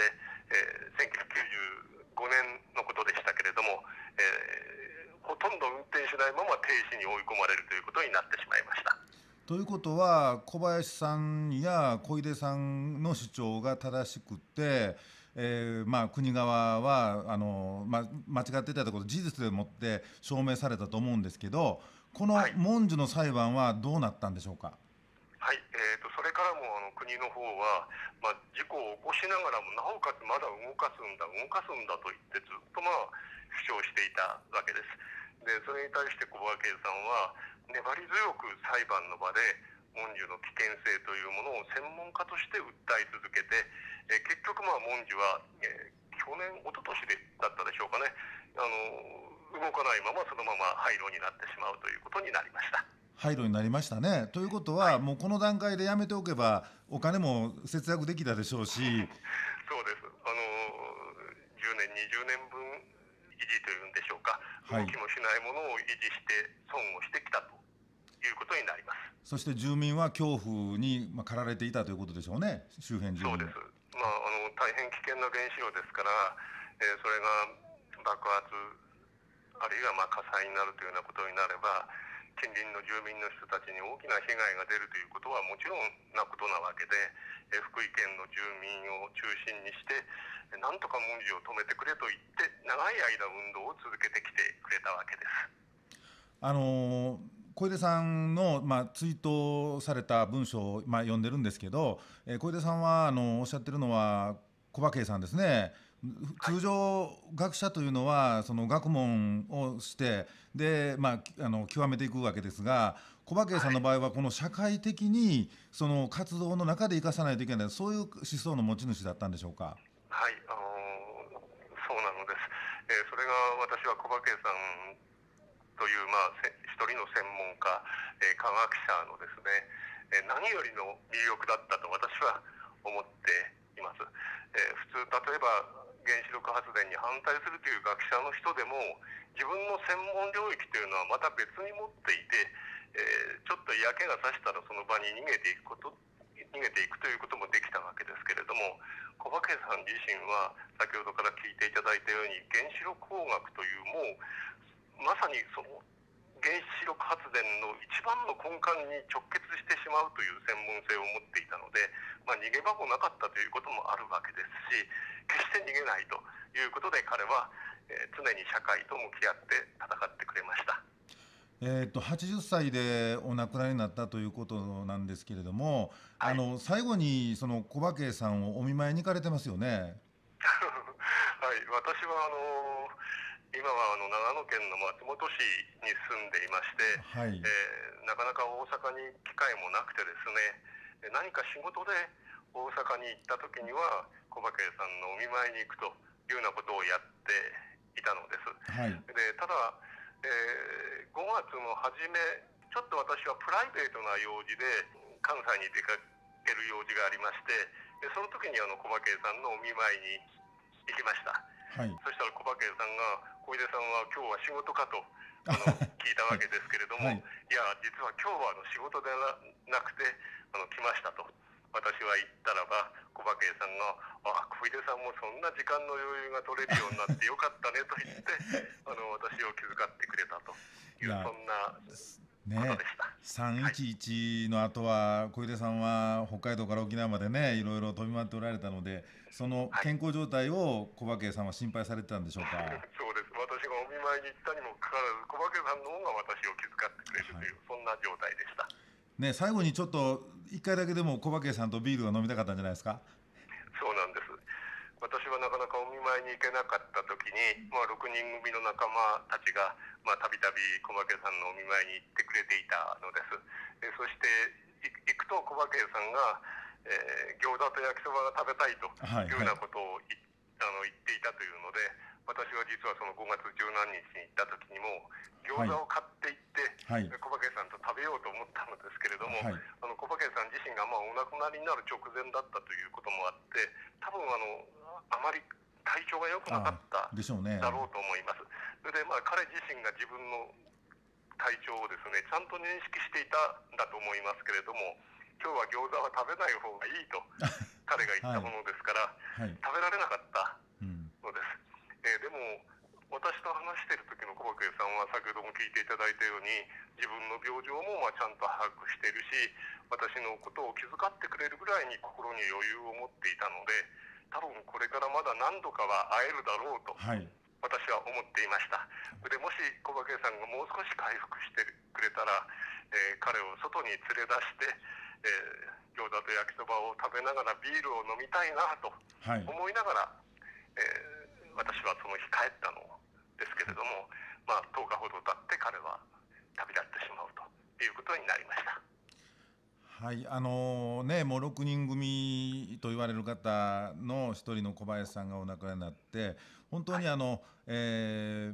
C: え1995年のことでしたけれども、えほとんど運転しないまま停止に追い込まれるということに
A: なってしまいました。ということは小林さんや小出さんの主張が正しくてえーまあ、国側はあの、ま、間違ってたところ事実でもって証明されたと思うんですけどこの文殊の裁判はどうなったんでしょうか。はい、
C: えーと、それからもあの国の方は、まあ、事故を起こしながらもなおかつまだ動かすんだ動かすんだと言ってずっと、まあ、主張していたわけです。でそれに対して小川圭さんは粘り強く裁判の場で文殊の危険性というものを専門家として訴え続けて、え結局、まあ、文殊は、え去年、一昨年でだったでしょうかねあの、動かないままそのまま廃炉になってしまうということになり
A: ました。廃炉になりましたねということは、はい、もうこの段階でやめておけばお金も節約できたでしょうし そうですあの
C: 10年、20年分維持というんでしょうか、動きもしないものを維持して損をしてきたということになりま
A: すそして住民は恐怖に駆られていたということでしょうね、周辺住民そうです、
C: まあ、あの大変危険な原子炉ですから、えー、それが爆発、あるいはまあ火災になるというようなことになれば、近隣の住民の人たちに大きな被害が出るということはもちろんなことなわけで、え福井県の住民を中心にして、なんとか文字を止めてくれと言って、長い間運動を続け
A: てきてくれたわけです。あのー小出さんの、まあ、追悼された文章を、まあ、読んでるんですけど、えー、小出さんはあのおっしゃってるのは小馬慶さんですね。通常学者というのはその学問をしてで、まあ、あの極めていくわけですが小馬慶さんの場合はこの社会的にその活動の中で生かさないといけないそういう思想の持ち主だったんでしょうか。はいあのそ
C: うなのです、えー、それが私は小馬慶さんという、まあ、一人の専門家、えー、科学者のですね、えー、何よりの魅力だったと私は思っています。えー、普通例えば原子力発電に反対するという学者の人でも自分の専門領域というのはまた別に持っていて、えちょっと嫌気がさしたらその場に逃げていくこと逃げていくということもできたわけですけれども小馬さん自身は先ほどから聞いていただいたように原子力工学というもうまさにその原子力発電の一番の根幹に直結してしまうという専門性を持っていたので、まあ、逃げ場もなかったということもあるわけですし決して逃げないということで彼は、え常に社会と向き合って戦ってく
A: れました。えーと、と80歳でお亡くなりになったということなんですけれども、はい、あの最後にその小馬慶さんをお見舞いに行かれてますよね。はい、私はあのー今はあの長野県の松本市に住んでいまして、はい、えー、なかなか大阪に機会もなくてですね何か仕事で
C: 大阪に行った時には小馬慶さんのお見舞いに行くというようなことをやっていたのです、はい、でただ、えー、5月の初めちょっと私はプライベートな用事で関西に出かける用事がありましてその時にあの小馬慶さんのお見舞いに行きました。はい、そしたら小馬さんが小出さんは今日は仕事かと あの聞いたわけですけれども、はい、いや実は今日はあの仕事ではなくてあの来ましたと私は言ったらば小馬さんが「あ小出さんもそんな時間の余裕が取れるようになってよかったね」と言ってあの私を気遣ってくれたというそんなね、
A: 311の後は小出さんは北海道から沖縄までねいろいろ飛び回っておられたのでその健康状態を小馬慶さんは心配されてたんでしょうか、はい、そう
C: です私がお見舞いに行ったにもかかわらず小馬慶さんの方が私を気遣ってくれるという、はい、そんな状態でした、
A: ね、最後にちょっと1回だけでも小馬慶さんとビールが飲みたかったんじゃないですかそうなんです私はなかに行けなかった時
C: に、まあ、6人組の仲間たちがたびたび小馬家さんのお見舞いに行ってくれていたのですでそして行くと小馬家さんが、えー、餃子と焼きそばが食べたいというようなことを、はいはい、あの言っていたというので私は実はその5月十何日に行った時にも餃子を買って行
A: って、はい、小馬家さんと食べようと思ったのですけれども、はい、あの小馬家さん自身がまあお亡くなりになる直前だったということ
C: もあって多分あのあまり体調が良くな
A: かったでしょう、ね、だ
C: ろうと思います。それで、まあ、彼自身が自分の体調をですねちゃんと認識していたんだと思いますけれども、今日は餃子は食べない方がいいと 彼が言ったものですから、はいはい、食べられなかったのです。うん、えー、でも私と話している時の小牧さんは先ほども聞いていただいたように自分の病状もまちゃんと把握しているし私のことを気遣ってくれるぐらいに心に余裕を持っていたので多分これからまだ何度かは会えるだろうと、
A: 私は思っていました、はい、でもし小馬さんがもう少し回復してくれたら、えー、彼を外に連れ出して、えー、餃子と焼きそばを食べながらビールを飲みたいなと思
C: いながら、はい、えー、私はその日帰ったのですけれども、まあ、10日ほど経って彼は旅立ってしまうということになり
A: ました。はいあのー、ね、もう6人組と言われる方の1人の小林さんがお亡くなりになって本当にあの、はい、えー、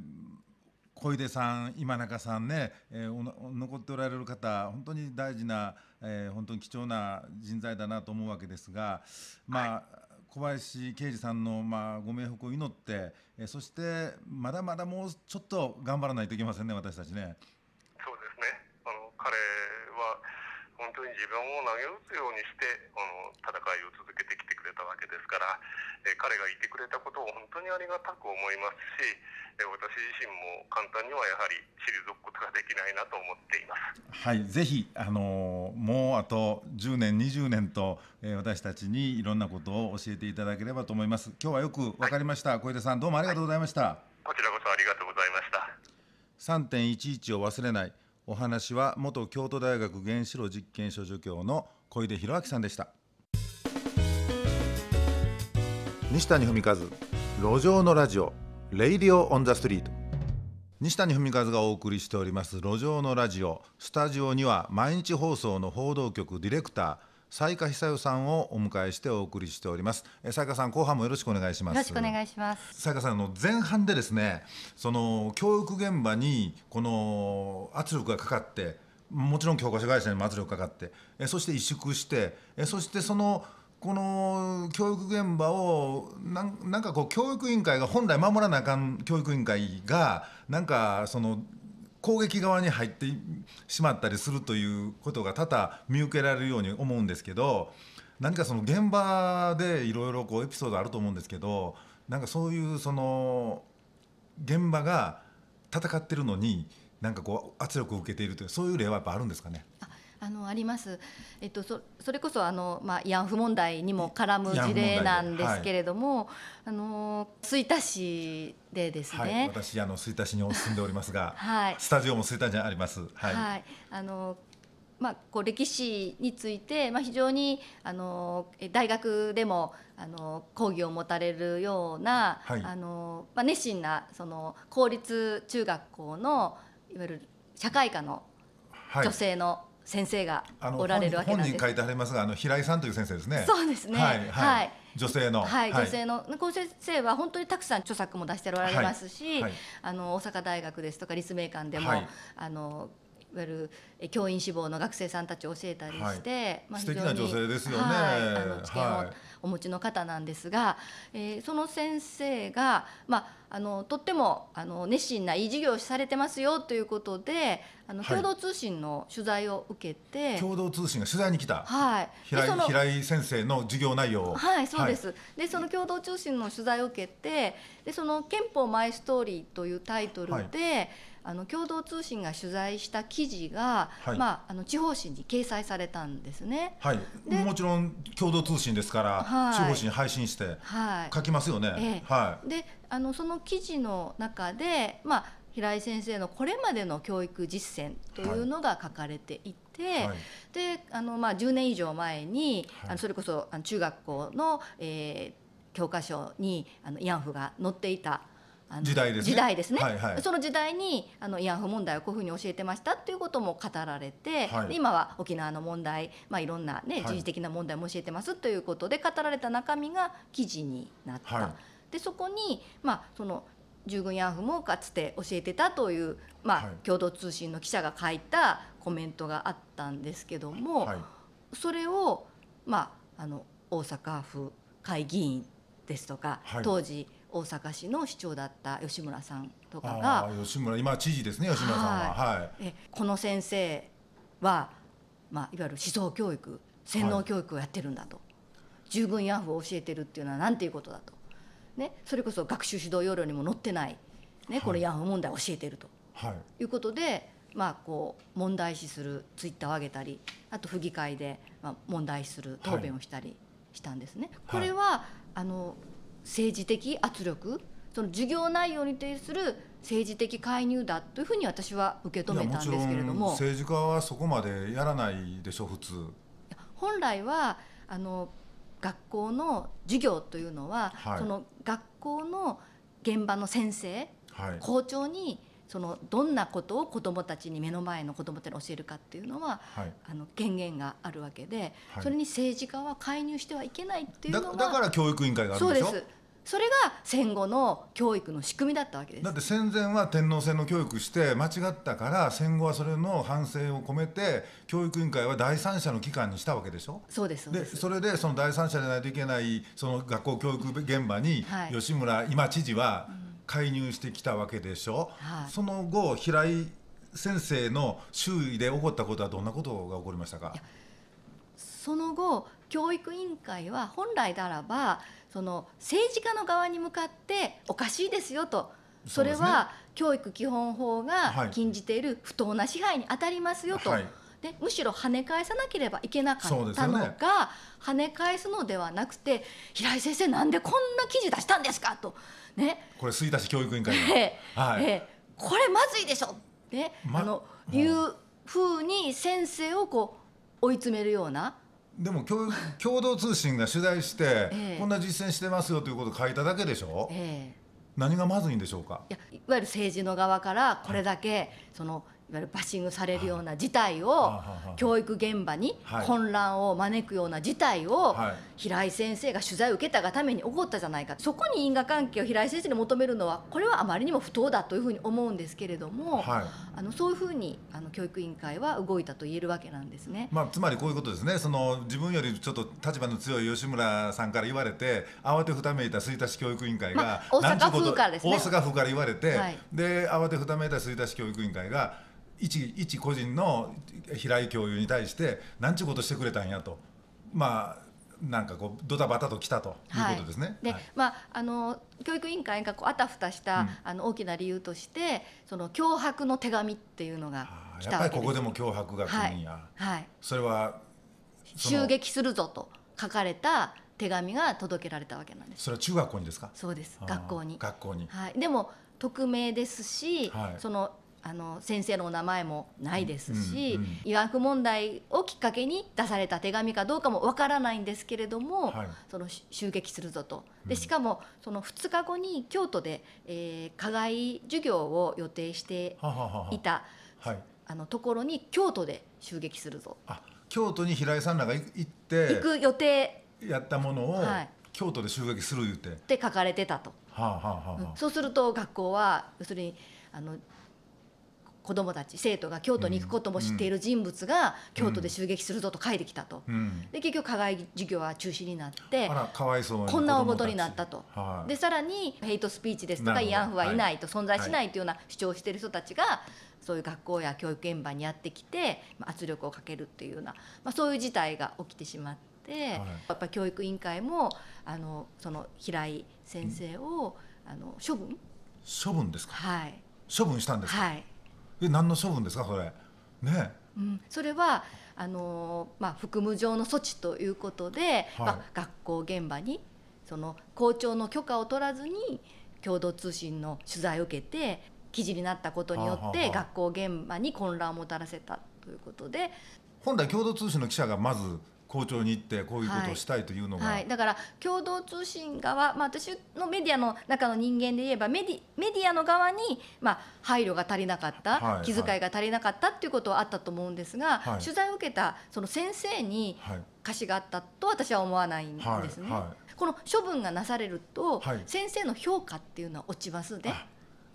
A: 小出さん今中さんね、えー、残っておられる方本当に大事な、えー、本当に貴重な人材だなと思うわけですが、まあ、はい小林啓司さんの、まあ、ご冥福を祈って、えそしてまだまだもうちょっと頑張らないといけませんね、私たちね。
C: そうですねあの彼当に自分を投げ打つようにしてあの戦いを続けてきてくれたわけですから、え彼がいてくれたことを本当にありがたく思いますし、え私自身も簡単にはやはり退くことができないな
A: と思っています。はい、ぜひあのもうあと10年20年と、え私たちにいろんなことを教えていただければと思います。今日はよく分かりました、はい、小出さんどうもありがとうございました、はい、こちらこそありがとうございました。3.11を忘れないお話は元京都大学原子炉実験所助教の小出弘明さんでした西谷文和路上のラジオレイディオオンザストリート西谷文和がお送りしております路上のラジオスタジオには毎日放送の報道局ディレクター西賀久代さんをお迎えしてお送りしておりますえ西賀さん後半もよろしくお願いしますよろしくお願いします西賀さんあの前半でですねその教育現場にこの圧力がかかってもちろん教科書会社に圧力がかかってえそして萎縮してえそしてそのこの教育現場をなんなんかこう教育委員会が本来守らなあかん教育委員会がなんかその攻撃側に入ってしまったりするということが多々見受けられるように思うんですけど何かその現場でいろいろエピソードあると思うんですけどなんかそういうその現場が戦ってるのになんかこう圧力を受けているというそういう例はやっぱあるんですかね。
B: あのあります、えっと、そそれこそあの、まあ、慰安婦問題にも絡む事例なんですけれども、あの吹田市でですね、はい、
A: 私あの吹田市にお住んでおりますが、はい、スタジオも吹田にあります。はい、は
B: い、あのまあ、こう歴史について、まあ、非常にあの大学でもあの講義を持たれるような、はい、あのまあ、熱心なその公立中学校のいわゆる社会科の女性の、先生がおられるわけです、はい、本人書
A: いてありますがあの平井さんという先生ですね。そうですね、はい、はい女性の、はい、女性
B: の向こ先生は本当にたくさん著作も出しておられますし、あの大阪大学ですとか立命館でも、あのいわゆる教員志望の学生さんたちを教えたりして、はいまあ、素敵な女
A: 性ですよね。はい、あの
B: お持ちの方なんですが、えー、その先生が、まあ、あのとってもあの熱心ないい授業をされてますよということであの共同通信の取材を受けて、はい、共
A: 同通信が取材に来た、は
B: い、平井平井
A: 先生の授業内容をはいそうです、は
B: い、でその共同通信の取材を受けてでその「憲法マイストーリー」というタイトルで、はいあの共同通信が取材した記事が、はい、まあ、あの地方紙に掲載されたんですね、はい、もちろん
A: 共同通信ですから、はい、地方紙に配信して書きますよね。はい、ええ、
B: であのその記事の中で、まあ、平井先生のこれまでの教育実践というのが書かれていて。て、はい、であの、まあ、10年以上前に、はい、あのそれこそあの中学校の、えー、教科書にあの慰安婦が載っていた時代ですね時代ですね、はいはい、その時代にあの慰安婦問題をこういうふうに教えてましたということも語られて、はい、今は沖縄の問題、まあ、いろんな、ね、事時的な問題も教えてますということで、語られた中身が記事になった。はい、でそこに、まあ、その従軍慰安婦もかつて教えてたという、まあ、共同通信の記者が書いたコメントがあったんですけども、それを、まあ、あの大阪府会議員ですとか、当時大阪市の市長だった吉村さんとかが
A: 吉村今知事ですね吉村さんは、はいはい、
B: えこの先生は、まあ、いわゆる思想教育洗脳教育をやってるんだと、はい、従軍慰安婦を教えてるっていうのは何ていうことだと、ね、それこそ学習指導要領にも載ってない、ね、この慰安婦問題を教えてると、はい、いうことで、まあ、こう問題視するツイッターを上げたりあと府議会で、まあ、問題視する答弁をしたりしたんですね。これは、あの政治的圧力その授業内容に対する政治的介入だというふうに私は受け止めたんですけれども政
A: 治家はそこまでやらないでしょ普通
B: 本来はあの学校の授業というのは、はい、その学校の現場の先生、はい、校長にそのどんなことを子どもたちに目の前の子どもたちに教えるかっていうのは、はい、あの権限があるわけで、はい、それに政治家は介入してはいけないっていうのがだから
A: 教育委員会があるんでしょそうで
B: すそれが戦後の教育の仕組みだったわけですだっ
A: て戦前は天皇制の教育して間違ったから戦後はそれの反省を込めて教育委員会は第三者の機関にしたわけでしょ
B: そうですでそれで
A: その第三者でないといけないその学校教育現場に、吉村今知事は、うん介入してきたわけでしょ、はい、その後平井先生の周囲で起こったことはどんなことが起こりましたか
B: その後教育委員会は本来ならばその政治家の側に向かっておかしいですよとそれは教育基本法が禁じている不当な支配に当たりますよと、はい、でむしろ跳ね返さなければいけなかったのが、ね、跳ね返すのではなくて平井先生なんでこんな記事出したんですかとね、
A: これ吹田市教育委員会が、えー、はい、え
B: ー、これまずいでしょって、ま、あの、いうふうに先生をこう追い詰めるような。でも共共同
A: 通信が取材して、えー、こんな実践してますよということを書いただけでしょ、えー、何がまずいんでしょうかいや
B: いわゆる政治の側からこれだけ、はい、そのいわゆるバッシングされるような事態を教育現場に混乱を招くような事態を平井先生が取材を受けたがために起こったじゃないかそこに因果関係を平井先生に求めるのはこれはあまりにも不当だというふうに思うんですけれども、はい、あのそういうふうにあの教育委員会は動いたと言えるわけなんですね、
A: まあ、つまりこういうことですねその自分よりちょっと立場の強い吉村さんから言われて慌てふためいた吹田市教育委員会が、まあ、大阪府からですね大阪府から言われて、はい、で慌てふためいた吹田市教育委員会が一一個人の平井教諭に対して何ちゅうことしてくれたんやとまあなんかこうドタバタと来たということですね。はい、
B: で、はい、まああの教育委員会がこうあたふたした、うん、あの大きな理由としてその脅迫の手紙っていうのが来たわけです。やっぱりここでも
A: 脅迫が来るんや。はい。それは
B: 襲撃するぞと書かれた手紙が届けられたわけなんで
A: す。それは中学校にですか。そうです。学校に。学校に。は
B: い。でも匿名ですし、はい、そのあの先生のお名前もないですし、うんうん、問題をきっかけに出された手紙かどうかもわからないんですけれども、はい、その襲撃するぞとでしかもその2日後に京都で、えー、課外授業を予定していたあのところに京都で襲撃するぞ。
A: 京都に平井さんらが行って行く
B: 予定
A: やったものを、はい、京都で襲撃する言うて。っ
B: て書かれてたと。
A: はあはあはあ、
B: そうすると学校は要するにあの子供たち生徒が京都に行くことも知っている人物が京都で襲撃するぞと書いてきたと、で結局課外授業は中止になって
A: こんな大ごとになったと、でさ
B: らにヘイトスピーチですとか慰安婦はいないと、存在しないというような主張をしている人たちがそういう学校や教育現場にやってきて圧力をかけるっていうような、まあ、そういう事態が起きてしまって、やっぱ教育委員会もあのその平井先生を、あの処分処分ですか、はい、
A: 処分したんですはいえ何の処分ですかそれね
B: うん、それはあのー、まあ、服務上の措置ということで、はい、まあ、学校現場にその校長の許可を取らずに共同通信の取材を受けて記事になったことによって学校現場に混乱をもたらせたということで
A: 本来共同通信の記者がまず校長に行ってこういうことをしたいというのが、はいはい、
B: だから共同通信側、まあ、私のメディアの中の人間で言えばメディメディアの側に、まあ、配慮が足りなかった、はい、気遣いが足りなかったっていうことはあったと思うんですが、取材を受けたその先生に歌詞があったと私は思わないんですね。この処分がなされると、先生の評価っていうのは落ちますね。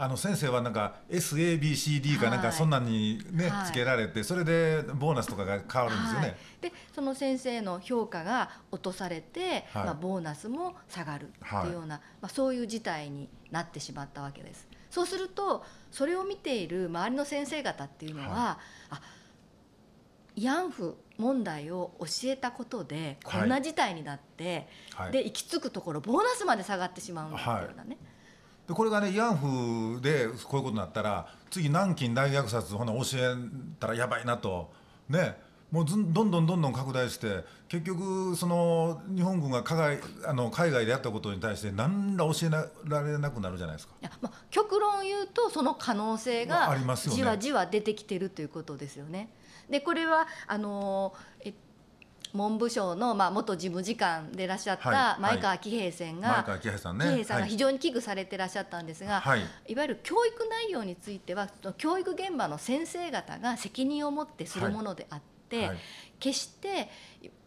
A: あの先生はなんか SABCD かなんかそんなんにね、はい、つけられてそれでボーナスとかが変わるんですよね。はい、
B: でその先生の評価が落とされて、はい、まあ、ボーナスも下がるっていうような、まあ、そういう事態になってしまったわけです。そうするとそれを見ている周りの先生方っていうのは、はい、あ慰安婦問題を教えたことでこんな事態になって、で行き着くところボーナスまで下がってしまうんだっていうようなね。でこれ
A: がね慰安婦でこういうことになったら次南京大虐殺ほな教えたらやばいなとねもうどんどんどんどん拡大して結局その日本軍が加害あの海外でやったことに対して何ら教えられなくなるじゃないですか。いや
B: まあ、極論言うとその可能性がじわじわ出てきてるということですよね。でこれはあのえっと文部省の、まあ、元事務次官でいらっしゃった前川喜平さんが、喜平さんが非常に危惧されていらっしゃったんですが、い、わゆる教育内容については教育現場の先生方が責任を持ってするものであって、決して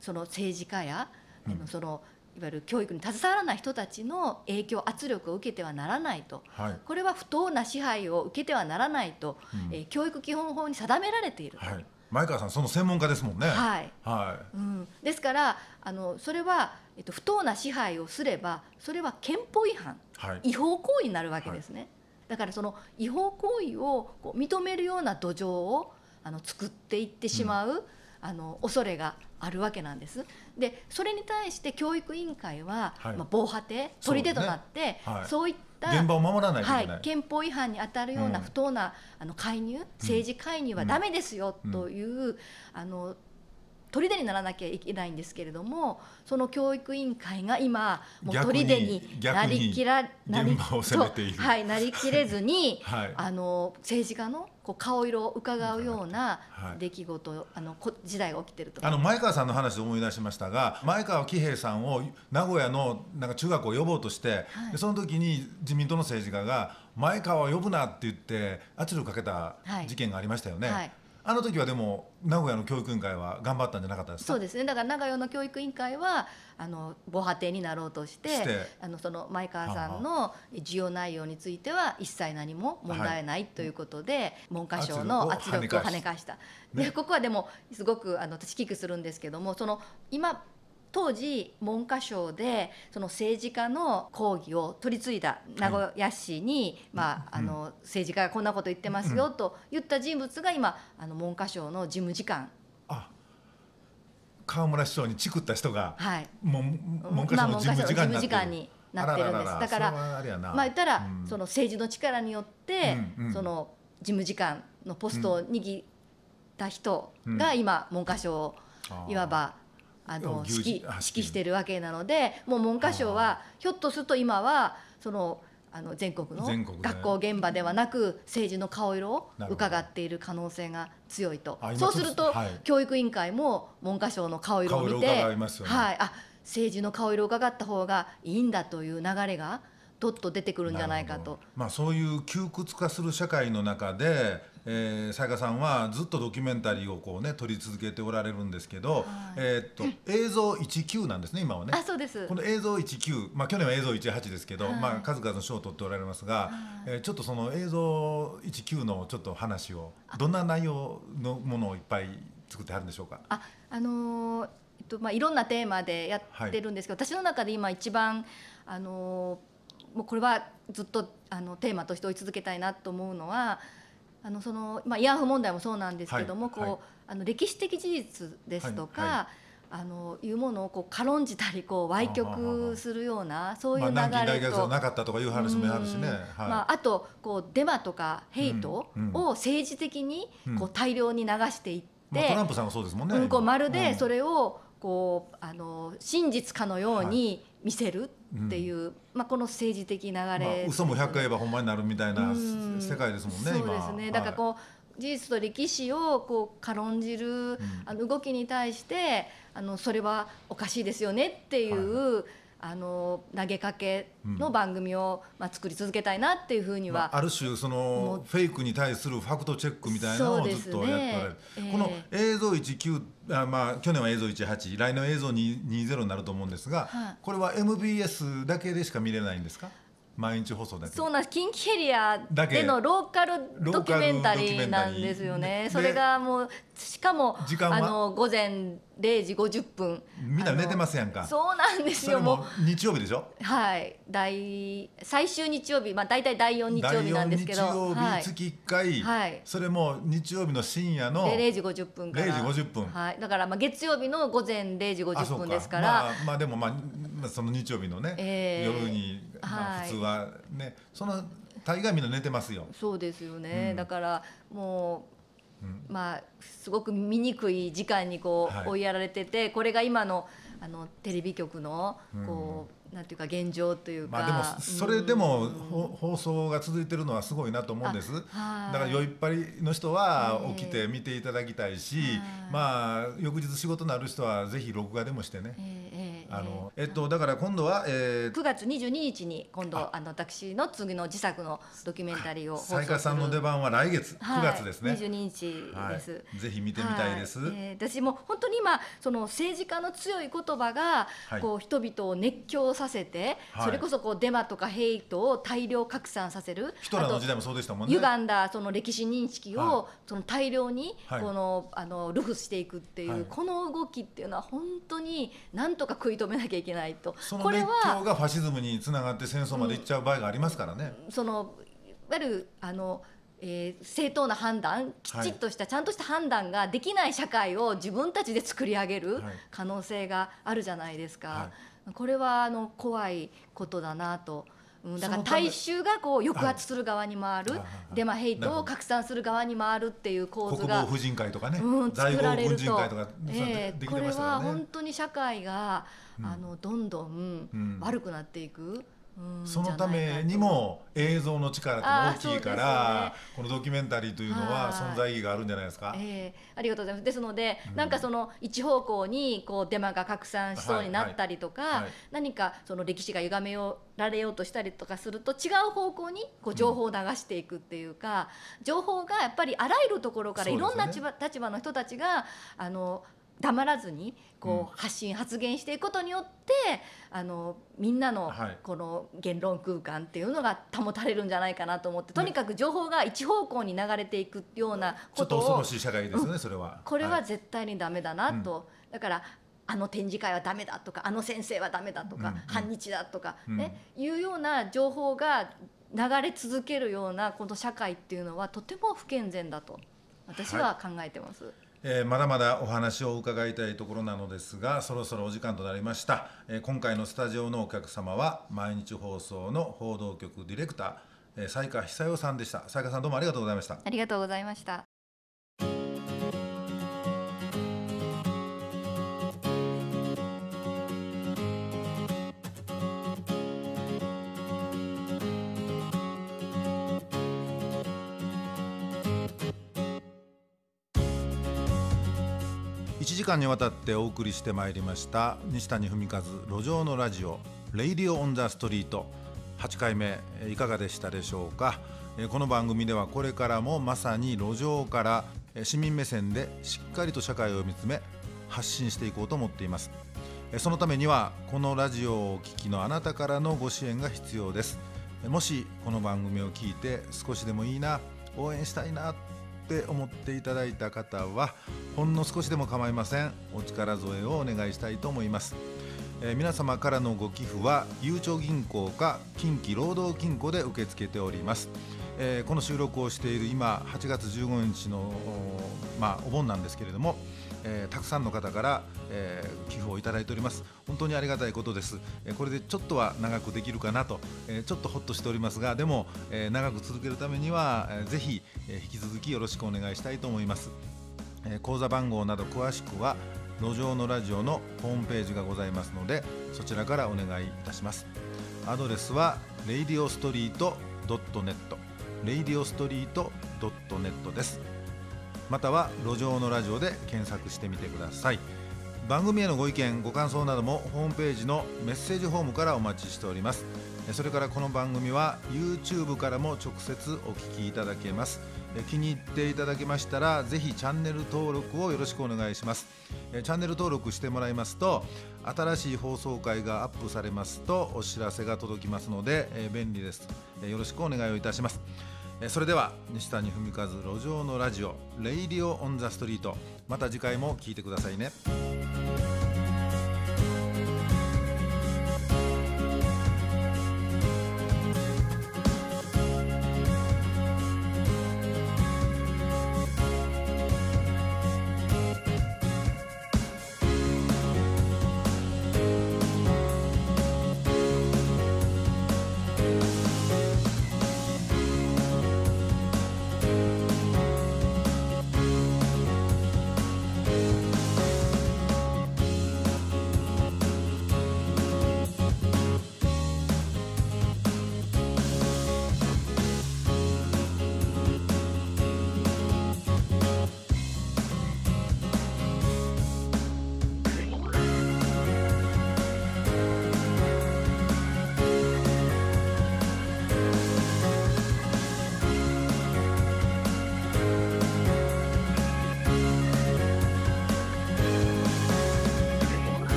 B: その政治家や、うん、そのいわゆる教育に携わらない人たちの影響圧力を受けてはならないと、はい、これは不当な支配を受けてはならないと、うん、えー、教育基本法に定められているは
A: い、前川さんその専門家ですもんね。はい。は
B: い。うん。ですからあのそれはえっと不当な支配をすればそれは憲法違反、はい、違法行為になるわけですね。はい、だからその違法行為をこう認めるような土壌をあの作っていってしまう、うん、あの恐れがあるわけなんです。でそれに対して教育委員会は、はい、まあ防波堤砦となってそう,、いったた現場を守らないはい、憲法違反に当たるような不当な、あの介入政治介入はだめですよという、あのり砦にならなきゃいけないんですけれどもその教育委員会が今もうり砦になりきらなりはいなりきれずに、はい、あの政治家のこう顔色を伺うような出来事、はい、あの時代が起きてるとあの
A: 前川さんの話で思い出しましたが前川喜平さんを名古屋のなんか中学を呼ぼうとして、はい、その時に自民党の政治家が前川を呼ぶなって言って圧力かけた事件がありましたよね。はいあの時はでも名古屋の教育委員会は頑張ったんじゃなかったですかそうで
B: すねだから名古屋の教育委員会はあの防波堤になろうとしてあのその前川さんの需要内容については一切何も問題ないということで、はい、文科省の圧力を跳ね返した、ね、でここはでもすごくあの私危惧するんですけどもその今当時文科省でその政治家の講義を取り継いだ名古屋市に、まあ、あの政治家がこんなこと言ってますよと言った人物が今あの文科省の事務次官
A: 川村市長にチクった人が、はい、も
B: 文科省の事務次官になってる,、になってるんですだからまあ言ったら、うん、その政治の力によって、うんうん、その事務次官のポストを握った人が今、うん、文科省をいわばあの指揮指揮してるわけなのでもう文科省はひょっとすると今はそのあの全国の学校現場ではなく政治の顔色を伺っている可能性が強いとそうすると、教育委員会も文科省の顔色を見て、はい、あ政治の顔色を伺った方がいいんだという流れがどっと出てくるんじゃないかと。
A: まあ、そういう窮屈化する社会の中でえー、さやかさんはずっとドキュメンタリーをこうね撮り続けておられるんですけど、えっと映像19なんですね今はねあそうですこの映像19、まあ、去年は映像18ですけど、まあ、数々の賞を取っておられますが、えー、ちょっとその映像19のちょっと話をどんな内容のものをいっぱい作ってはるんでしょうかあ、
B: あのー、えっとまあ、いろんなテーマでやってるんですけど、はい、私の中で今一番、あのもうこれはずっとあのテーマとして追い続けたいなと思うのはあのそのまあ、慰安婦問題もそうなんですけども、はい、こうあの歴史的事実ですとか、あのいうものをこう軽んじたりこう歪曲するようなそういう流れと、まあ、大学がなか
A: ったとかいう話もあるしね、はい、まあ、
B: あとこうデマとかヘイトを政治的にこう大量に流していって、うんうんまあ、トランプさんも
A: そうですもんね、うん、こうまるでそ
B: れをこうあの真実かのように見せるっっていう、うん、まあ、この政治的流れ、まあ、嘘も100回
A: 言えばほんまになるみたいな世界ですもんね、うん、そうですねだからこ
B: う、はい、事実と歴史をこう軽んじる、あの動きに対してあのそれはおかしいですよねっていう、はいあの投げかけの番組を、まあ、作り続けたいなっていうふうには、まあ、ある
A: 種そのフェイクに対するファクトチェックみたいなのをずっとやっておられる、ねえー、この像19あ、まあ、去年は映像18来年は映像20になると思うんですが、はい、これは MBS だけでしか見れないんですか毎日放送だけ
B: そうなん近畿エリアでのローカルドキュメンタリーなんですよねそれがもうしかも時間あの午前0時50分みんな寝てますやんかそうなんですよも
A: 日曜日でしょ
B: はい第最終日曜日まあ大体第4日曜日なんですけど第4日曜日月
A: 1回、はい、それも日曜日の深夜の0時50
B: 分から0時50分、はい、だからまあ月曜日の午前0時50分ですからまあ、
A: まあでもまあその日曜日のね、えー、夜に、まあ、普通はね、はい、その大概みんな寝てますよ
B: そうですよね、うん、だからもうまあ、すごく醜い時間にこう、追いやられててこれが今のあのテレビ局のこう、なんていうか現状というか、まあ、でもそれでも、
A: 放送が続いてるのはすごいなと思うんですだから酔いっぱりの人は起きて見ていただきたいし、まあ、翌日仕事のある人はぜひ録画でもしてね。あの、えっと、だから今度は、えー、9
B: 月22日に今度あの私の次の自作のドキュメンタリーを放送さんの出
A: 番は来月、はい、9月ですね22
B: 日です、は
A: い、ぜひ見てみたいです、はい、え
B: ー、私も本当に今その政治家の強い言葉が、こう人々を熱狂させて、それこそこうデマとかヘイトを大量拡散させるヒトラーの時代もそうでしたもんね歪んだその歴史認識を、その大量にこの、あのルフしていくっていう、この動きっていうのは本当になんとか食い認めなきゃいけないとこれはが
A: ファシズムにつながって戦争まで行っちゃう場合がありますからね。
B: うん、そのいわゆるあのえー、正当な判断きちっとした、はい、ちゃんとした判断ができない社会を自分たちで作り上げる可能性があるじゃないですか、はい、これはあの怖いことだなと。うん、だから大衆がこう抑圧する側に回る、デマヘイトを拡散する側に回るっていう構図が国防婦人会とかね、うん、作られると、えこれは本当に社会が、あのどんどん悪くなっていく。そのためにも
A: 映像の力が大きいから、ね、このドキュメンタリーというのは存在意義があるんじゃないですか。
B: えー、ありがとうございますですので、うん、なんかその一方向にこうデマが拡散しそうになったりとか、はいはい、何かその歴史が歪めよられようとしたりとかすると違う方向にこう情報を流していくっていうか、うん、情報がやっぱりあらゆるところからいろんな、立場の人たちがあの黙らずにこう発信、発言していくことによってあのみんなのこの言論空間っていうのが保たれるんじゃないかなと思って、とにかく情報が一方向に流れていくようなことを恐ろしい社
A: 会ですね、それ
B: はこれは絶対にダメだなと、だからあの展示会はダメだとかあの先生はダメだとか、反日だとか、ねいうような情報が流れ続けるようなこの社会っていうのはとても不健全だと私は考えてます。
A: えー、まだまだお話を伺いたいところなのですがそろそろお時間となりました、えー、今回のスタジオのお客様は毎日放送の報道局ディレクター、えー、西川久代さんでした西川さんどうもありがとうございました
B: ありがとうございました
A: 1時間にわたってお送りしてまいりました西谷文和路上のラジオ「レイディオ・オン・ザ・ストリート」8回目いかがでしたでしょうかこの番組ではこれからもまさに路上から市民目線でしっかりと社会を見つめ発信していこうと思っていますそのためにはこのラジオをお聴きのあなたからのご支援が必要ですもしこの番組を聞いて少しでもいいな応援したいなって思っていただいた方はほんの少しでも構いませんお力添えをお願いしたいと思います、えー、皆様からのご寄付はゆうちょ銀行か近畿労働金庫で受け付けております、えー、この収録をしている今8月15日のまあ、お盆なんですけれどもえー、たくさんの方から、えー、寄付をいただいております本当にありがたいことです、えー、これでちょっとは長くできるかなと、えちょっとホッとしておりますがでも、え長く続けるためには、えー、ぜひ、え引き続きよろしくお願いしたいと思いますえ口座番号など詳しくは路上のラジオのホームページがございますのでそちらからお願いいたしますアドレスは radiostreet.net radiostreet.net ですまたは路上のラジオで検索してみてください番組へのご意見ご感想などもホームページのメッセージフォームからお待ちしておりますそれからこの番組は YouTube からも直接お聞きいただけます気に入っていただけましたらぜひチャンネル登録をよろしくお願いしますチャンネル登録してもらいますと新しい放送回がアップされますとお知らせが届きますので便利ですよろしくお願いをいたしますそれでは西谷文和路上のラジオ「レイリオ・オン・ザ・ストリート」また次回も聴いてくださいね